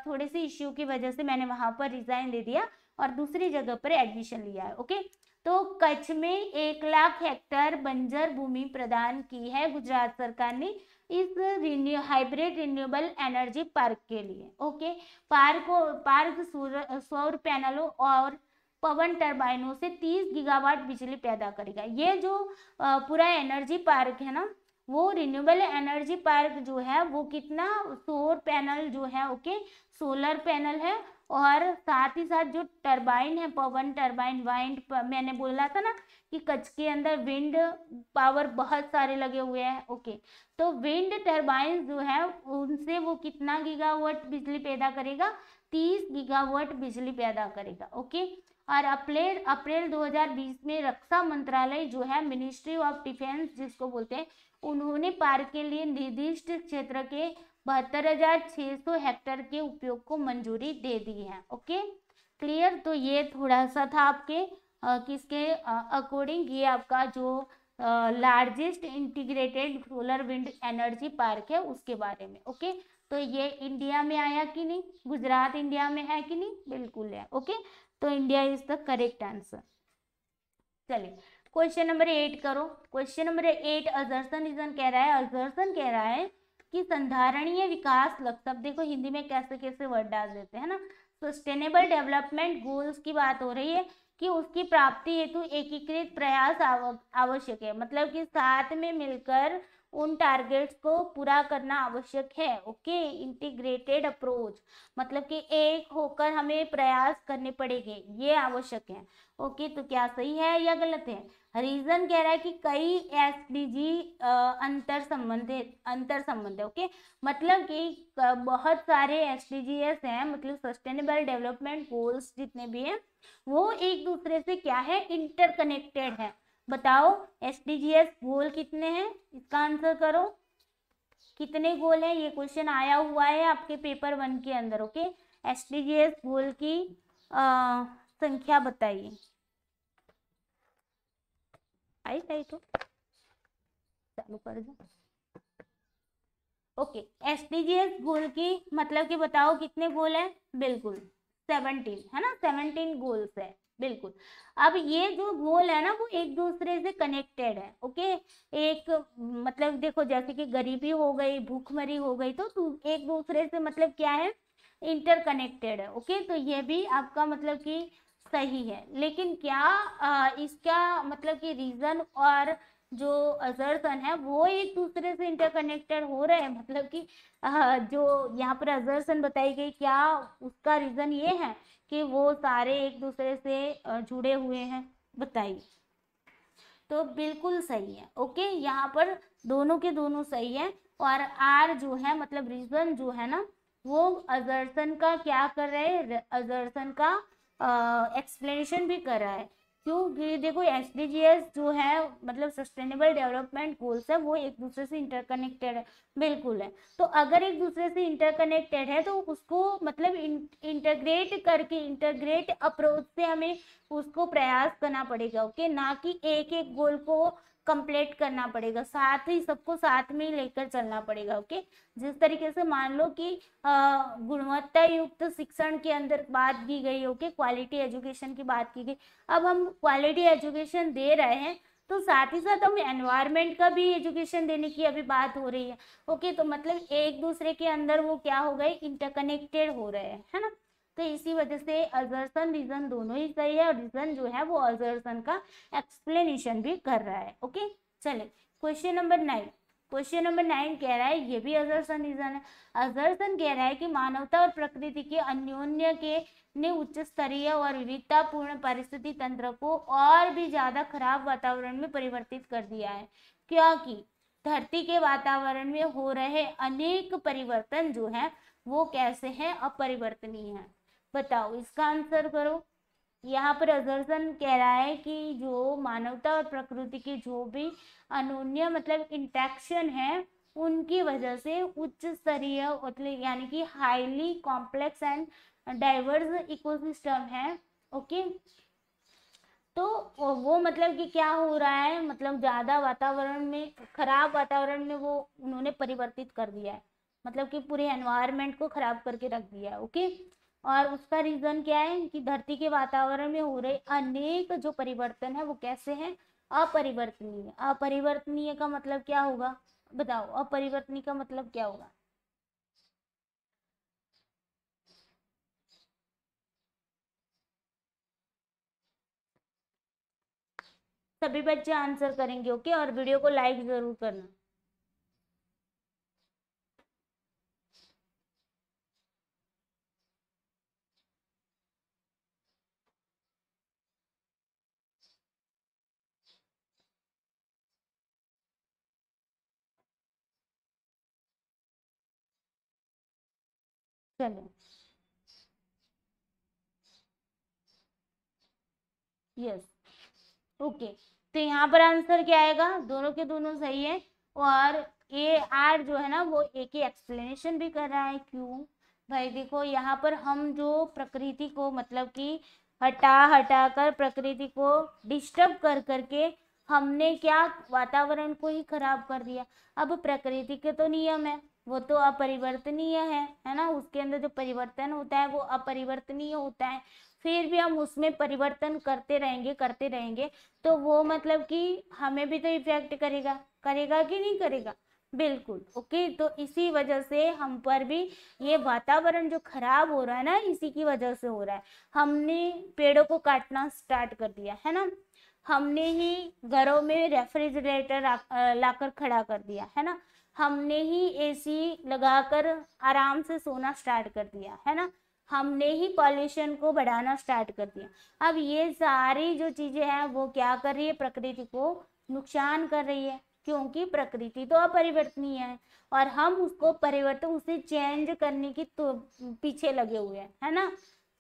थोड़े से इश्यू की वजह से मैंने वहाँ पर रिज़ाइन दे दिया और दूसरी जगह पर एडमिशन लिया है ओके तो कच्छ में एक लाख हेक्टर बंजर भूमि प्रदान की है गुजरात सरकार ने इस renew hybrid renewable energy park के लिए ओके पार्क पार्क सौर पैनलों और पवन टर्बाइनों से 30 गीगावाट बिजली पैदा करेगा ये जो पूरा एनर्जी पार्क है ना वो रिन्यूएबल एनर्जी पार्क जो है वो कितना सोर पैनल जो है ओके सोलर पैनल है और साथ ही साथ जो टरबाइन है पवन टरबाइन वाइंड मैंने बोला था ना कि कच्छ के अंदर विंड पावर बहुत सारे लगे हुए हैं ओके तो विंड टरबाइन जो है उनसे वो कितना गीगावाट बिजली पैदा करेगा तीस गीगावट बिजली पैदा करेगा ओके और अप्रैल अप्रैल 2020 में रक्षा मंत्रालय जो है मिनिस्ट्री ऑफ डिफेंस जिसको बोलते हैं उन्होंने पार्क के लिए निर्दिष्ट क्षेत्र के बहत्तर हजार छह सौ हेक्टर के उपयोग को मंजूरी दे दी है ओके क्लियर तो ये थोड़ा सा था आपके आ, किसके अकॉर्डिंग ये आपका जो largest integrated solar wind energy park है उसके बारे में ओके तो ये इंडिया में आया कि नहीं गुजरात इंडिया में है कि नहीं बिल्कुल है ओके तो India is the correct answer चलिए क्वेश्चन नंबर एट करो क्वेश्चन नंबर एट अजरसन रीजन कह रहा है अजरसन कह रहा है कि संधारणीय विकास लक्ष्य अब देखो हिंदी में कैसे कैसे वर्ड डाल देते हैं ना सस्टेनेबल डेवलपमेंट गोल्स की बात हो रही है कि उसकी प्राप्ति हेतु एकीकृत प्रयास आव, आवश्यक है मतलब कि साथ में मिलकर उन टारगेट्स को पूरा करना आवश्यक है ओके इंटीग्रेटेड अप्रोच मतलब कि एक होकर हमें प्रयास करने पड़ेंगे ये आवश्यक है ओके तो क्या सही है या गलत है रीजन कह रहा है कि कई एस डी जी अंतर संबंधित अंतर संबंध है ओके मतलब कि बहुत सारे एस हैं मतलब सस्टेनेबल डेवलपमेंट गोल्स जितने भी हैं वो एक दूसरे से क्या है इंटरकनेक्टेड है बताओ एस गोल कितने हैं इसका आंसर करो कितने गोल हैं ये क्वेश्चन आया हुआ है आपके पेपर वन के अंदर ओके एस गोल की आ, संख्या बताइए आई टाइट हो तो। चालू कर दो ओके एस गोल की मतलब कि बताओ कितने गोल है बिल्कुल सेवनटीन है ना सेवनटीन गोल्स है बिल्कुल अब ये जो गोल है ना वो एक दूसरे से कनेक्टेड है ओके एक मतलब देखो जैसे कि गरीबी हो गई भूखमरी हो गई तो एक दूसरे से मतलब क्या है इंटरकनेक्टेड है ओके तो ये भी आपका मतलब कि सही है लेकिन क्या आ, इसका मतलब कि रीज़न और जो अजरसन है वो एक दूसरे से इंटरकनेक्टेड हो रहे हैं मतलब कि जो यहाँ पर अजरसन बताई गई क्या उसका रीज़न ये है कि वो सारे एक दूसरे से जुड़े हुए हैं बताइए तो बिल्कुल सही है ओके यहाँ पर दोनों के दोनों सही है और आर जो है मतलब रीज़न जो है ना वो अजरसन का क्या कर रहे हैं अजरसन का एक्सप्लेनेशन भी करा है क्योंकि देखो एस जो है मतलब सस्टेनेबल डेवलपमेंट गोल्स है वो एक दूसरे से इंटरकनेक्टेड है बिल्कुल है तो अगर एक दूसरे से इंटरकनेक्टेड है तो उसको मतलब इंटरग्रेट करके इंटरग्रेट अप्रोच से हमें उसको प्रयास करना पड़ेगा ओके ना कि एक एक गोल को कंप्लीट करना पड़ेगा साथ ही सबको साथ में ही लेकर चलना पड़ेगा ओके जिस तरीके से मान लो कि गुणवत्ता युक्त शिक्षण के अंदर बात की गई ओके क्वालिटी एजुकेशन की बात की गई अब हम क्वालिटी एजुकेशन दे रहे हैं तो साथ ही साथ हम एनवायरमेंट का भी एजुकेशन देने की अभी बात हो रही है ओके तो मतलब एक दूसरे के अंदर वो क्या हो गए इंटरकनेक्टेड हो रहे हैं है ना तो इसी वजह से अजर्सन रीजन दोनों ही सही है और रीजन जो है वो अजर्सन का एक्सप्लेनेशन भी कर रहा है ओके चले question number nine question number nine कह रहा है ये भी सन रीजन है सन कह रहा है कि मानवता और प्रकृति के अन्योन्य के ने उच्च स्तरीय और विविधतापूर्ण परिस्थिति तंत्र को और भी ज्यादा खराब वातावरण में परिवर्तित कर दिया है क्योंकि धरती के वातावरण में हो रहे अनेक परिवर्तन जो है वो कैसे हैं अपरिवर्तनीय है बताओ इसका आंसर करो यहाँ पर अजरसन कह रहा है कि जो मानवता और प्रकृति की जो भी अनोन्य मतलब इंट्रैक्शन है उनकी वजह से उच्च स्तरीय मतलब यानी कि highly complex and diverse ecosystem है ओके तो वो मतलब कि क्या हो रहा है मतलब ज़्यादा वातावरण में खराब वातावरण में वो उन्होंने परिवर्तित कर दिया है मतलब कि पूरे एनवायरनमेंट को ख़राब करके रख दिया है ओके और उसका रीज़न क्या है कि धरती के वातावरण में हो रहे अनेक जो परिवर्तन है वो कैसे हैं अपरिवर्तनीय अपरिवर्तनीय का मतलब क्या होगा बताओ अपरिवर्तनीय का मतलब क्या होगा सभी बच्चे आंसर करेंगे ओके और वीडियो को लाइक जरूर करना चलो यस ओके तो यहाँ पर आंसर क्या आएगा दोनों के दोनों सही है और ए आर जो है ना वो ए ही एक्सप्लेनेशन भी कर रहा है क्यों भाई देखो यहाँ पर हम जो प्रकृति को मतलब कि हटा हटा कर प्रकृति को डिस्टर्ब कर करके हमने क्या वातावरण को ही खराब कर दिया अब प्रकृति के तो नियम है वो तो अपरिवर्तनीय है है ना उसके अंदर जो परिवर्तन होता है वो अपरिवर्तनीय होता है फिर भी हम उसमें परिवर्तन करते रहेंगे करते रहेंगे तो वो मतलब कि हमें भी तो इफेक्ट करेगा करेगा कि नहीं करेगा बिल्कुल ओके तो इसी वजह से हम पर भी ये वातावरण जो खराब हो रहा है ना इसी की वजह से हो रहा है हमने पेड़ों को काटना स्टार्ट कर दिया है ना हमने ही घरों में रेफ्रिजरेटर लाकर खड़ा कर दिया है ना हमने ही एसी लगाकर आराम से सोना स्टार्ट कर दिया है ना हमने ही पॉल्यूशन को बढ़ाना स्टार्ट कर दिया अब ये सारी जो चीज़ें हैं वो क्या कर रही है प्रकृति को नुकसान कर रही है क्योंकि प्रकृति तो अपरिवर्तनीय है और हम उसको परिवर्तन उसे चेंज करने की तो पीछे लगे हुए हैं है ना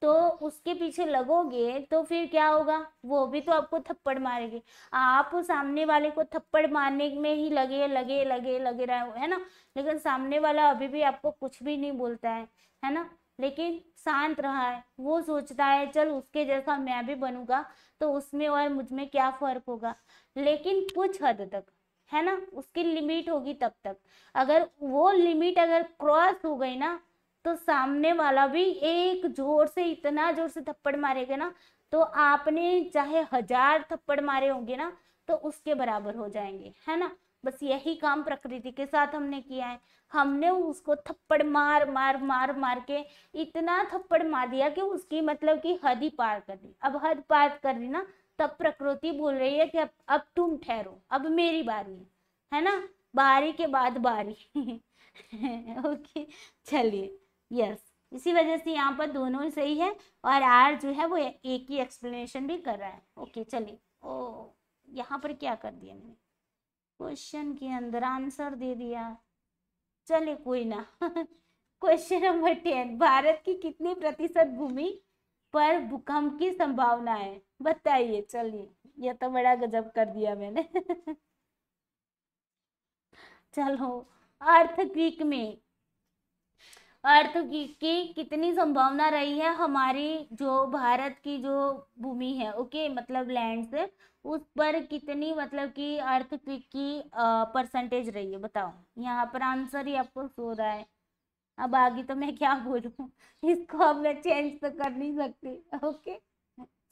तो उसके पीछे लगोगे तो फिर क्या होगा वो भी तो आपको थप्पड़ मारेगी आप सामने वाले को थप्पड़ मारने में ही लगे लगे लगे लगे हो है ना लेकिन सामने वाला अभी भी आपको कुछ भी नहीं बोलता है है ना लेकिन शांत रहा है वो सोचता है चल उसके जैसा मैं भी बनूंगा तो उसमें और मुझ में क्या फर्क होगा लेकिन कुछ हद तक है ना उसकी लिमिट होगी तब तक अगर वो लिमिट अगर क्रॉस हो गई ना तो सामने वाला भी एक जोर से इतना जोर से थप्पड़ मारेगा ना तो आपने चाहे हजार थप्पड़ मारे होंगे ना तो उसके बराबर हो जाएंगे है ना बस यही काम प्रकृति के साथ हमने किया है हमने उसको थप्पड़ मार मार मार मार के इतना थप्पड़ मार दिया कि उसकी मतलब कि हद ही पार कर दी अब हद पार कर दी ना तब प्रकृति बोल रही है कि अब अब तुम ठहरो अब मेरी बारी है है ना बारी के बाद बारी ओके चलिए यस इसी वजह से यहाँ पर दोनों सही है और आर जो है वो एक ही एक्सप्लेनेशन भी कर रहा है ओके चलिए ओ यहाँ पर क्या कर दिया मैंने क्वेश्चन के अंदर आंसर दे दिया चले कोई ना क्वेश्चन नंबर टेन भारत की कितने प्रतिशत भूमि पर भूकंप की संभावना है बताइए चलिए यह तो बड़ा गजब कर दिया मैंने चलो अर्थ में अर्थ की, की कितनी संभावना रही है हमारी जो भारत की जो भूमि है ओके मतलब लैंड से उस पर कितनी मतलब कि अर्थ की, की परसेंटेज रही है बताओ यहाँ पर आंसर ही आपको सो रहा है अब आगे तो मैं क्या बोलूँ इसको अब मैं चेंज तो कर नहीं सकती ओके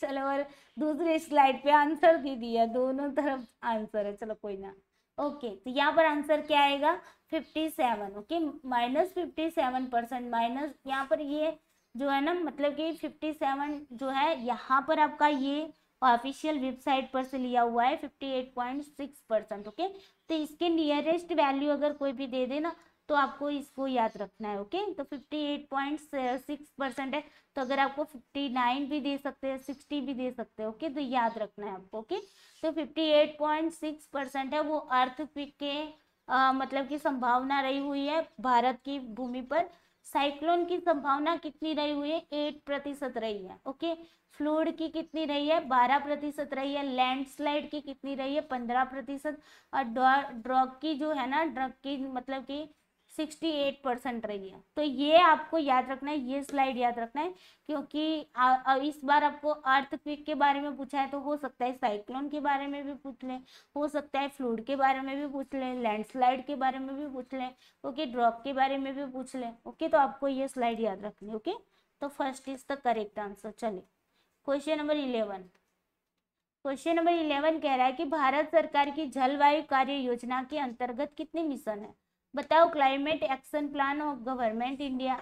चलो और दूसरे स्लाइड पे आंसर दे दिया दोनों तरफ आंसर है चलो कोई ना ओके तो यहाँ पर आंसर क्या आएगा 57 okay minus fifty seven percent minus यहाँ पर ये जो है ना मतलब कि 57 जो है यहाँ पर आपका ये ऑफिशियल वेबसाइट पर से लिया हुआ है 58.6 परसेंट ओके तो इसके नियरेस्ट वैल्यू अगर कोई भी दे देना तो आपको इसको याद रखना है ओके तो 58.6 परसेंट है तो अगर आपको 59 भी दे सकते हैं 60 भी दे सकते हैं ओके तो याद रखना है आपको ओके तो 58.6 परसेंट है वो अर्थ के आ, मतलब की संभावना रही हुई है भारत की भूमि पर साइक्लोन की संभावना कितनी रही हुई है एट प्रतिशत रही है ओके फ्लूड की कितनी रही है बारह प्रतिशत रही है लैंडस्लाइड की कितनी रही है पंद्रह प्रतिशत और ड्रॉग की जो है ना ड्रग की मतलब की 68 परसेंट रही है तो ये आपको याद रखना है ये स्लाइड याद रखना है क्योंकि आ, आ, इस बार आपको अर्थ क्विक के बारे में पूछा है तो हो सकता है साइक्लोन के बारे में भी पूछ लें हो सकता है फ्लूड के बारे में भी पूछ लें लैंडस्लाइड के बारे में भी पूछ लें ओके ड्रॉप के बारे में भी पूछ लें ओके तो आपको ये स्लाइड याद रखनी है ओके तो first is the correct answer चलिए question number eleven question number eleven कह रहा है कि भारत सरकार की जलवायु कार्य योजना के अंतर्गत कितने मिशन है बताओ climate action plan of government India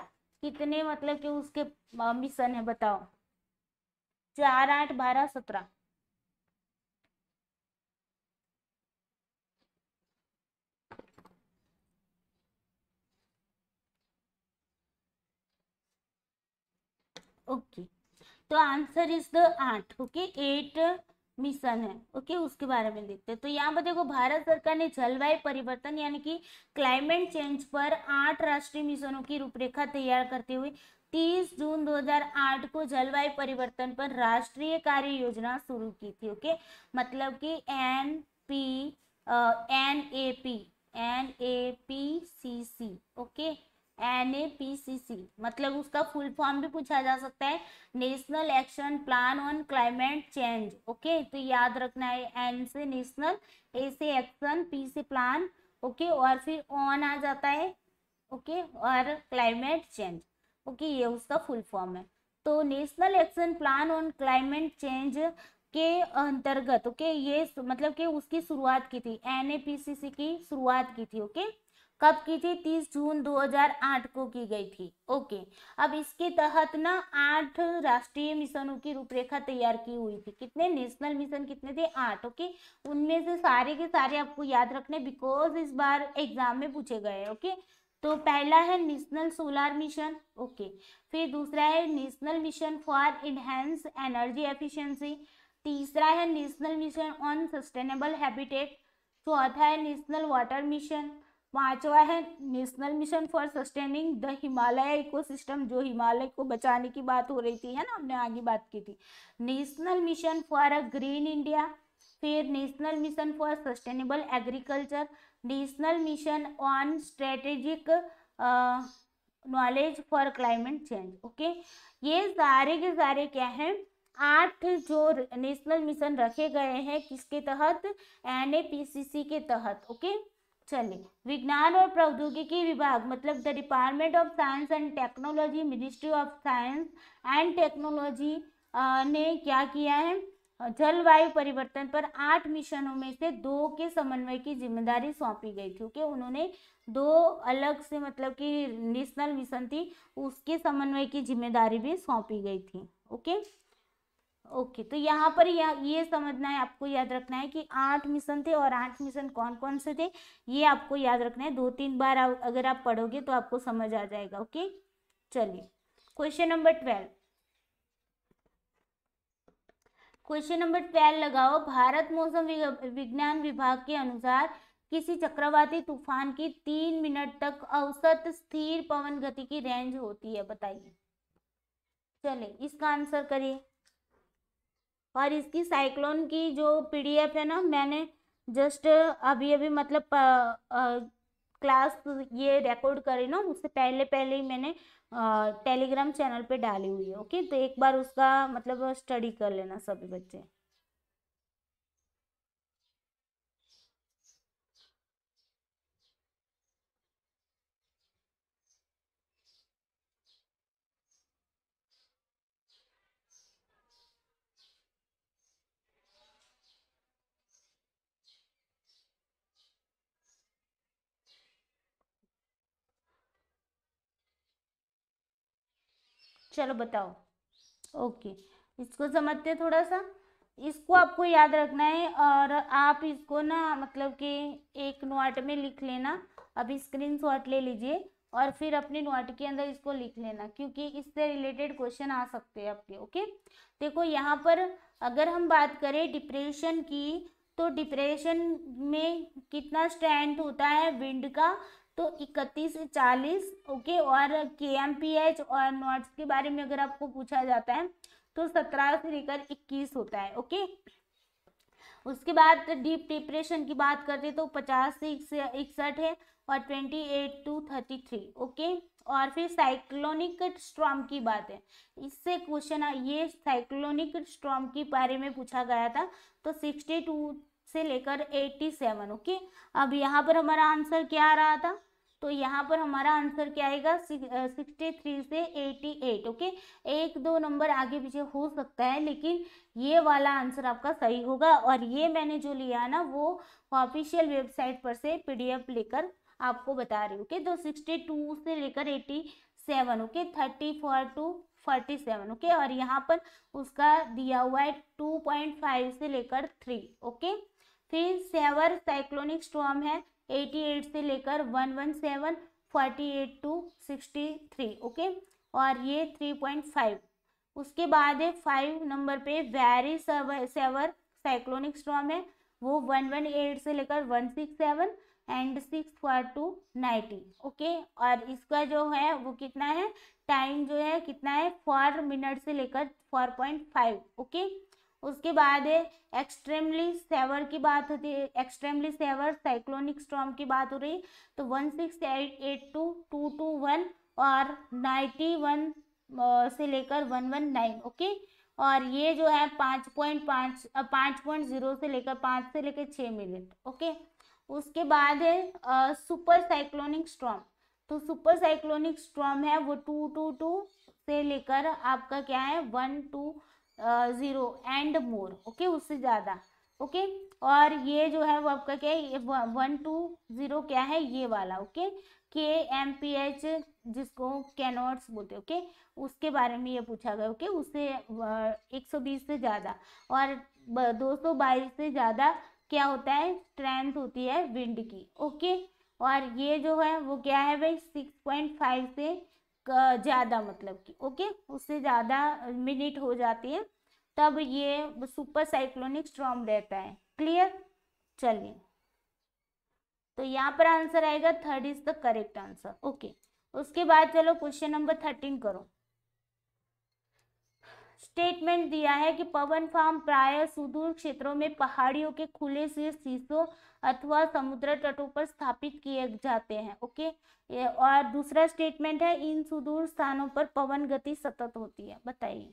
कितने मतलब कि उसके मिशन है बताओ चार आठ बारह सत्रह ओके okay. तो आंसर इज द आठ ओके एट मिशन है ओके उसके बारे में देखते हैं तो यहाँ पर देखो भारत सरकार ने जलवायु परिवर्तन यानी कि क्लाइमेट चेंज पर आठ राष्ट्रीय मिशनों की रूपरेखा तैयार करते हुए 30 जून 2008 को जलवायु परिवर्तन पर राष्ट्रीय कार्य योजना शुरू की थी ओके मतलब कि N P N A P N A P C C okay N A P C C मतलब उसका फुल फॉर्म भी पूछा जा सकता है national action plan on climate change okay तो याद रखना है एन से नेशनल ए से एक्शन पी से प्लान ओके और फिर ऑन आ जाता है ओके और क्लाइमेट चेंज ओके ये उसका फुल फॉर्म है तो national action plan on climate change के अंतर्गत ओके ये मतलब कि उसकी शुरुआत की थी एन की शुरुआत की थी ओके कब की थी 30 जून 2008 को की गई थी ओके अब इसके तहत ना आठ राष्ट्रीय मिशनों की रूपरेखा तैयार की हुई थी कितने नेशनल मिशन कितने थे आठ ओके उनमें से सारे के सारे आपको याद रखने बिकॉज इस बार एग्जाम में पूछे गए ओके तो पहला है नेशनल सोलार मिशन ओके फिर दूसरा है national mission for enhance energy efficiency तीसरा है national mission on sustainable habitat चौथा है नेशनल वाटर मिशन पांचवा है national mission for sustaining the Himalaya ecosystem जो हिमालय को बचाने की बात हो रही थी है ना हमने आगे बात की थी national mission for a green India फिर national mission for sustainable agriculture national mission on strategic knowledge for climate change okay ये सारे के सारे क्या हैं आठ जो नेशनल मिशन रखे गए हैं किसके तहत एन के तहत ओके okay? चलिए विज्ञान और प्रौद्योगिकी विभाग मतलब the department of science and technology ministry of science and technology ने क्या किया है जलवायु परिवर्तन पर आठ मिशनों में से दो के समन्वय की जिम्मेदारी सौंपी गई थी क्योंकि उन्होंने दो अलग से मतलब कि नेशनल मिशन थी उसके समन्वय की जिम्मेदारी भी सौंपी गई थी ओके ओके तो यहाँ पर यह ये समझना है आपको याद रखना है कि आठ मिशन थे और आठ मिशन कौन कौन से थे ये आपको याद रखना है दो तीन बार आ, अगर आप पढ़ोगे तो आपको समझ आ जाएगा ओके चलिए question number twelve question number twelve लगाओ भारत मौसम विज्ञान विभाग के अनुसार किसी चक्रवाती तूफान की तीन मिनट तक औसत स्थिर पवन गति की रेंज होती है बताइए चले इसका आंसर करिए और इसकी साइक्लोन की जो पीडीएफ है ना मैंने जस्ट अभी अभी मतलब आ, आ, क्लास ये रिकॉर्ड करी ना उससे पहले पहले ही मैंने टेलीग्राम चैनल पे डाली हुई है ओके तो एक बार उसका मतलब स्टडी कर लेना सभी बच्चे चलो बताओ ओके इसको समझते हैं थोड़ा सा इसको आपको याद रखना है और आप इसको ना मतलब कि एक नोट में लिख लेना अभी स्क्रीन शॉट ले लीजिए और फिर अपने नोट के अंदर इसको लिख लेना क्योंकि इससे रिलेटेड क्वेश्चन आ सकते हैं आपके ओके देखो यहाँ पर अगर हम बात करें डिप्रेशन की तो डिप्रेशन में कितना स्ट्रेंथ होता है विंड का तो इकतीस से ओके और के एम पी एच और नॉट्स के बारे में अगर आपको पूछा जाता है तो सत्रह से लेकर इक्कीस होता है ओके उसके बाद डीप डिप्रेशन की बात करते तो पचास से इकसठ है और twenty eight to thirty three okay और फिर साइक्लोनिक स्ट्रॉम की बात है इससे क्वेश्चन ये साइक्लोनिक स्ट्रॉम के बारे में पूछा गया था तो सिक्सटी टू से लेकर 87 ओके अब यहाँ पर हमारा आंसर क्या आ रहा था तो यहाँ पर हमारा आंसर क्या आएगा सिक्सटी थ्री uh, से एटी एट ओके एक दो नंबर आगे पीछे हो सकता है लेकिन ये वाला आंसर आपका सही होगा और ये मैंने जो लिया ना वो ऑफिशियल वेबसाइट पर से पी लेकर आपको बता रही हूँ ओके तो सिक्सटी टू से लेकर eighty seven okay thirty four to forty seven okay और यहाँ पर उसका दिया हुआ है टू पॉइंट फाइव से लेकर थ्री ओके फिर सेवर साइक्लोनिक स्टॉम है 88 से लेकर 117 48 टू 63 ओके और ये 3.5 उसके बाद है फाइव नंबर पे very severe severe cyclonic storm है वो 118 से लेकर 167 and six four two ninety okay और इसका जो है वो कितना है टाइम जो है कितना है फोर मिनट से लेकर फोर पॉइंट फाइव ओके उसके बाद है एक्सट्रीमली सेवर की बात होती है एक्सट्रीमली सेवर साइक्लोनिक स्ट्रॉम की बात हो रही तो one six eight eight two two two one और नाइन्टी वन से लेकर वन वन नाइन ओके और ये जो है पाँच पॉइंट पाँच पाँच पॉइंट जीरो से लेकर पाँच से लेकर छः मिनट ओके उसके बाद है सुपर साइक्लोनिक स्ट्रॉम तो सुपर साइक्लोनिक स्ट्रॉम है वो टू टू टू से लेकर आपका क्या है one two zero and more okay उससे ज़्यादा ओके और ये जो है वो आपका क्या है वन टू ज़ीरो क्या है ये वाला ओके के एम पी एच जिसको कैनोट्स बोलते ओके उसके बारे में ये पूछा गया ओके उससे एक सौ बीस से ज़्यादा और दो सौ बाईस से ज़्यादा क्या होता है स्ट्रेंथ होती है विंड की ओके और ये जो है वो क्या है भाई सिक्स पॉइंट फाइव से ज़्यादा मतलब कि ओके उससे ज़्यादा मिनट हो जाती है तब ये सुपर साइक्लोनिक स्ट्रॉम रहता है क्लियर चलिए तो यहाँ पर आंसर आएगा third is the correct answer okay उसके बाद चलो क्वेश्चन नंबर थर्टीन करो स्टेटमेंट दिया है कि पवन फार्म प्राय सुदूर क्षेत्रों में पहाड़ियों के खुले से शीशों अथवा समुद्र तटों पर स्थापित किए जाते हैं ओके और दूसरा स्टेटमेंट है इन सुदूर स्थानों पर पवन गति सतत होती है बताइए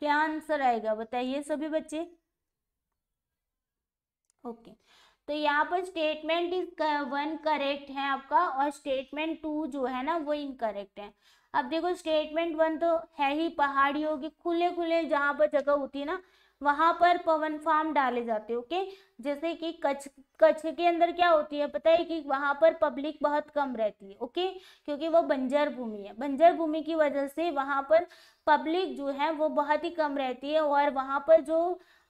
क्या आंसर आएगा बताइए सभी बच्चे ओके तो यहाँ पर स्टेटमेंट इज वन करेक्ट है आपका और स्टेटमेंट टू जो है ना वो इनकरेक्ट है अब देखो स्टेटमेंट वन तो है ही पहाड़ियों की खुले खुले जहाँ पर जगह होती है ना वहाँ पर पवन फार्म डाले जाते ओके जैसे कि कच्छ कच्छ के अंदर क्या होती है पता है कि वहां पर पब्लिक बहुत कम रहती है ओके क्योंकि वो बंजर भूमि है बंजर भूमि की वजह से वहां पर पब्लिक जो है वो बहुत ही कम रहती है और वहाँ पर जो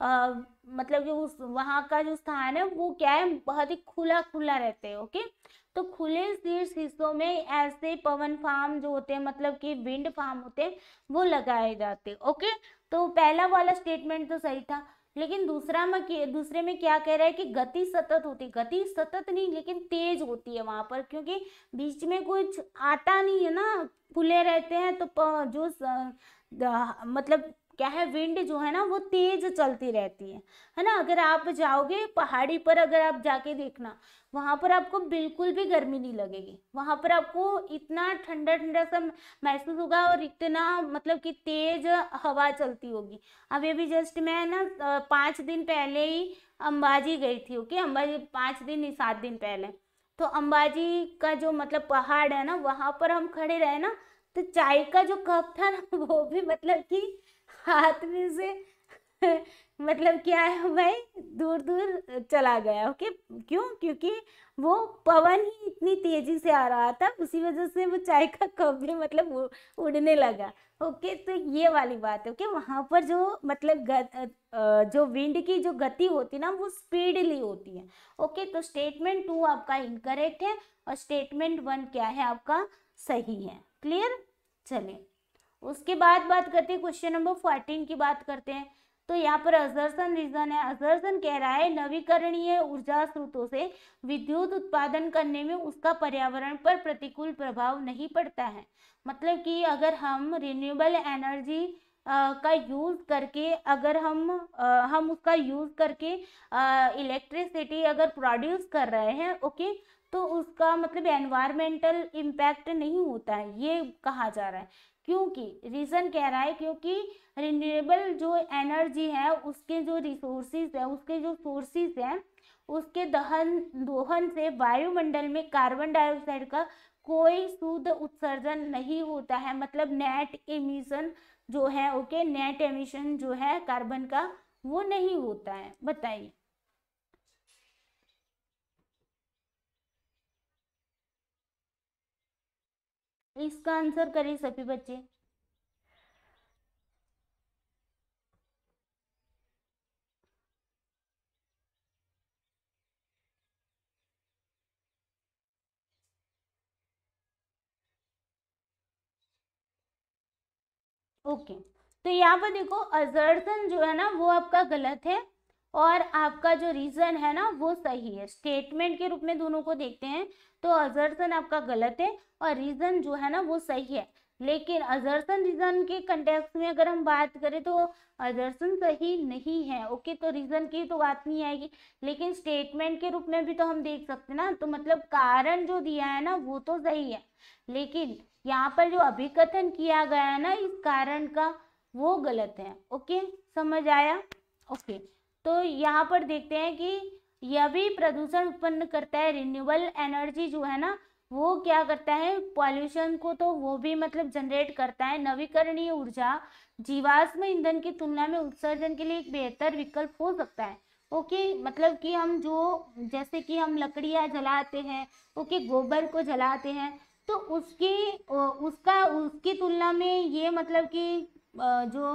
आ, मतलब कि उस वहाँ का जो स्थान है वो क्या है बहुत ही खुला खुला रहते हैं ओके तो खुले शीर्ष हिस्सों में ऐसे पवन फार्म जो होते हैं मतलब कि विंड फार्म होते हैं वो लगाए जाते ओके तो पहला वाला स्टेटमेंट तो सही था लेकिन दूसरा में दूसरे में क्या कह रहा है कि गति सतत होती है गति सतत नहीं लेकिन तेज होती है वहां पर क्योंकि बीच में कुछ आता नहीं है ना खुले रहते हैं तो जो मतलब क्या है विंड जो है ना वो तेज चलती रहती है है ना अगर आप जाओगे पहाड़ी पर अगर आप जाके देखना वहाँ पर आपको बिल्कुल भी गर्मी नहीं लगेगी वहाँ पर आपको इतना ठंडा ठंडा सा महसूस होगा और इतना मतलब कि तेज हवा चलती होगी अब ये भी जस्ट मैं ना पाँच दिन पहले ही अंबाजी गई थी ओके अंबाजी पाँच दिन ही सात दिन पहले तो अंबाजी का जो मतलब पहाड़ है ना वहाँ पर हम खड़े रहे ना तो चाय का जो कप था ना वो भी मतलब कि हाथ में से मतलब क्या है भाई दूर दूर चला गया ओके क्यों क्योंकि वो पवन ही इतनी तेजी से आ रहा था उसी वजह से वो चाय का कप भी मतलब उड़ने लगा ओके तो ये वाली बात है ओके वहाँ पर जो मतलब गत, जो विंड की जो गति होती है ना वो स्पीडली होती है ओके तो स्टेटमेंट टू आपका इनकरेक्ट है और स्टेटमेंट वन क्या है आपका सही है क्लियर चलिए उसके बाद बात करते हैं क्वेश्चन नंबर फोर्टीन की बात करते हैं तो यहाँ पर असरसन रीजन है असरसन कह रहा है नवीकरणीय ऊर्जा स्रोतों से विद्युत उत्पादन करने में उसका पर्यावरण पर प्रतिकूल प्रभाव नहीं पड़ता है मतलब कि अगर हम रिन्यूएबल एनर्जी आ, का यूज़ करके अगर हम आ, हम उसका यूज़ करके इलेक्ट्रिसिटी अगर प्रोड्यूस कर रहे हैं ओके तो उसका मतलब एनवायरमेंटल इम्पैक्ट नहीं होता है ये कहा जा रहा है क्योंकि रीज़न कह रहा है क्योंकि रिन्यूएबल जो एनर्जी है उसके जो रिसोर्सिस है उसके जो सोर्सिस हैं उसके दहन दोहन से वायुमंडल में कार्बन डाइऑक्साइड का कोई शुद्ध उत्सर्जन नहीं होता है मतलब नेट एमिशन जो है ओके नेट एमिशन जो है कार्बन का वो नहीं होता है बताइए इसका आंसर करें सभी बच्चे ओके okay. तो यहाँ पर देखो असर्थन जो है ना वो आपका गलत है और आपका जो रीज़न है ना वो सही है स्टेटमेंट के रूप में दोनों को देखते हैं तो अजर्सन आपका गलत है और रीज़न जो है ना वो सही है लेकिन अजर्सन रीज़न के कंटेक्स में अगर हम बात करें तो अजर्सन सही नहीं है ओके तो रीज़न की तो बात नहीं आएगी लेकिन स्टेटमेंट के रूप में भी तो हम देख सकते हैं ना तो मतलब कारण जो दिया है ना वो तो सही है लेकिन यहाँ पर जो अभिकथन किया गया है ना इस कारण का वो गलत है ओके समझ आया ओके तो यहाँ पर देखते हैं कि यह भी प्रदूषण उत्पन्न करता है रिन्यूबल एनर्जी जो है ना वो क्या करता है पॉल्यूशन को तो वो भी मतलब जनरेट करता है नवीकरणीय ऊर्जा जीवाश्म ईंधन की तुलना में उत्सर्जन के लिए एक बेहतर विकल्प हो सकता है ओके मतलब कि हम जो जैसे कि हम लकड़ियाँ जलाते हैं ओके गोबर को जलाते हैं तो उसकी उसका उसकी तुलना में ये मतलब कि जो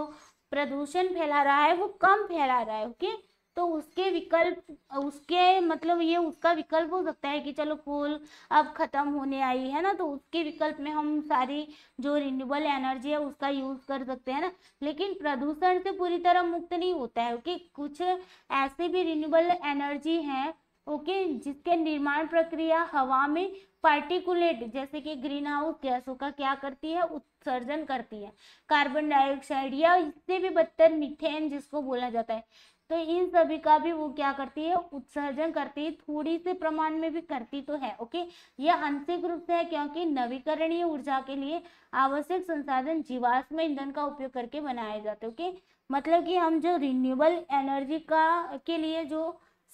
प्रदूषण फैला रहा है वो कम फैला रहा है ओके तो उसके विकल्प उसके मतलब ये उसका विकल्प हो सकता है कि चलो कोल अब ख़त्म होने आई है ना तो उसके विकल्प में हम सारी जो रिन्यूबल एनर्जी है उसका यूज़ कर सकते हैं ना लेकिन प्रदूषण से पूरी तरह मुक्त नहीं होता है ओके कुछ ऐसे भी रिन्यूबल एनर्जी हैं ओके जिसके निर्माण प्रक्रिया हवा में पार्टिकुलेट जैसे कि ग्रीन हाउस गैसों का क्या करती है उत्सर्जन करती है कार्बन डाइऑक्साइड या इससे भी बदतर मिथेन जिसको बोला जाता है तो इन सभी का भी वो क्या करती है उत्सर्जन करती है थोड़ी से प्रमाण में भी करती तो है ओके यह आंशिक रूप से है क्योंकि नवीकरणीय ऊर्जा के लिए आवश्यक संसाधन जीवाश्म ईंधन का उपयोग करके बनाए जाते ओके मतलब कि हम जो रिन्यूएबल एनर्जी का के लिए जो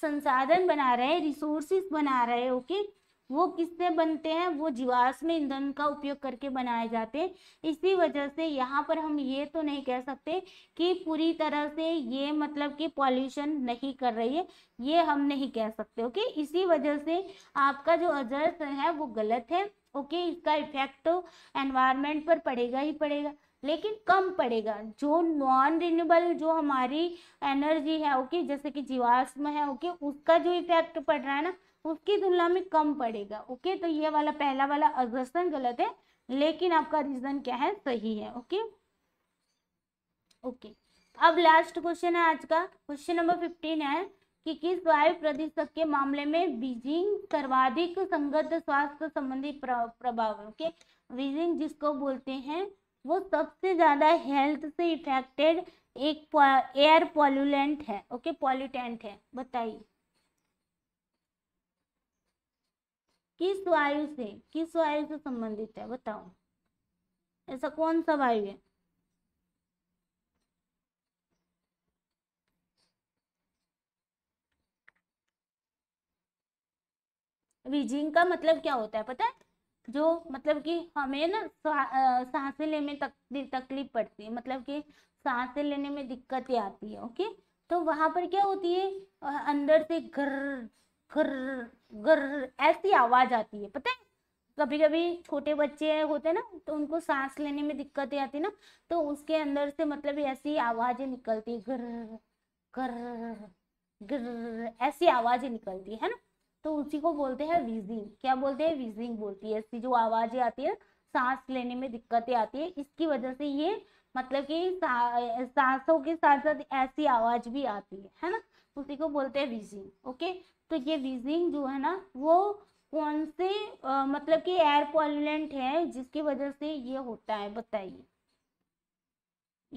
संसाधन बना रहे हैं रिसोर्सेस बना रहे हैं ओके वो किससे बनते हैं वो जीवाश्म ईंधन का उपयोग करके बनाए जाते हैं इसी वजह से यहाँ पर हम ये तो नहीं कह सकते कि पूरी तरह से ये मतलब कि पॉल्यूशन नहीं कर रही है ये हम नहीं कह सकते ओके इसी वजह से आपका जो अजर्स है वो गलत है ओके इसका इफेक्ट तो एनवायरमेंट पर पड़ेगा ही पड़ेगा लेकिन कम पड़ेगा जो नॉन रिन्यूएबल जो हमारी एनर्जी है ओके जैसे कि जीवाश्म है ओके उसका जो इफेक्ट पड़ रहा है ना उसकी तुलना में कम पड़ेगा ओके तो ये वाला पहला वाला अजस्टन गलत है लेकिन आपका रीजन क्या है सही है ओके ओके अब लास्ट क्वेश्चन है आज का क्वेश्चन नंबर फिफ्टीन है कि किस वायु प्रदूषक के मामले में बीजिंग सर्वाधिक संगत स्वास्थ्य संबंधी प्रभाव है ओके बीजिंग जिसको बोलते हैं वो सबसे ज़्यादा हेल्थ से इफेक्टेड एक एयर पॉल्यूलेंट है ओके पॉल्यूटेंट है बताइए किस वायु से किस वायु से संबंधित है बताओ ऐसा कौन सा वायु है विजिंग का मतलब क्या होता है पता है जो मतलब कि हमें ना सांसें लेने में तक, तकलीफ पड़ती है मतलब कि सांसें लेने में दिक्कतें आती है ओके तो वहां पर क्या होती है अंदर से घर घर गर ऐसी आवाज आती है पता है कभी कभी छोटे बच्चे होते हैं ना तो उनको सांस लेने में दिक्कतें आती है ना तो उसके अंदर से मतलब ऐसी आवाजें निकलती है गर गर गर ऐसी आवाजें निकलती है ना तो उसी को बोलते हैं वीजिंग क्या बोलते हैं वीजिंग बोलती है ऐसी जो आवाजें आती है सांस लेने में दिक्कतें आती है इसकी वजह से ये मतलब कि सांसों के साथ साथ ऐसी आवाज भी आती है है ना उसी को बोलते हैं विजिंग ओके तो ये वीजिंग जो है ना वो कौन से आ, मतलब कि एयर पॉल्यूलेंट है जिसकी वजह से ये होता है बताइए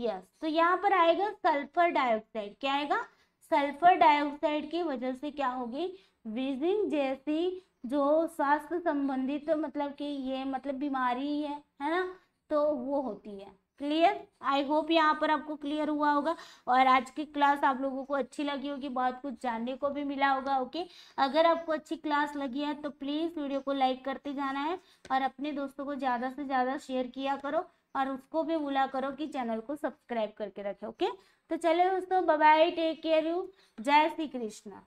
यस तो यहाँ पर आएगा सल्फर डाइऑक्साइड क्या आएगा सल्फर डाइऑक्साइड की वजह से क्या होगी ब्रीजिंग जैसी जो स्वास्थ्य संबंधित तो मतलब कि ये मतलब बीमारी है है ना तो वो होती है क्लियर आई होप यहाँ पर आपको क्लियर हुआ होगा और आज की क्लास आप लोगों को अच्छी लगी होगी बहुत कुछ जानने को भी मिला होगा ओके अगर आपको अच्छी क्लास लगी है तो प्लीज़ वीडियो को लाइक करते जाना है और अपने दोस्तों को ज़्यादा से ज़्यादा शेयर किया करो और उसको भी बुला करो कि चैनल को सब्सक्राइब करके रखें ओके तो चले दोस्तों बाय टेक केयर यू जय श्री कृष्णा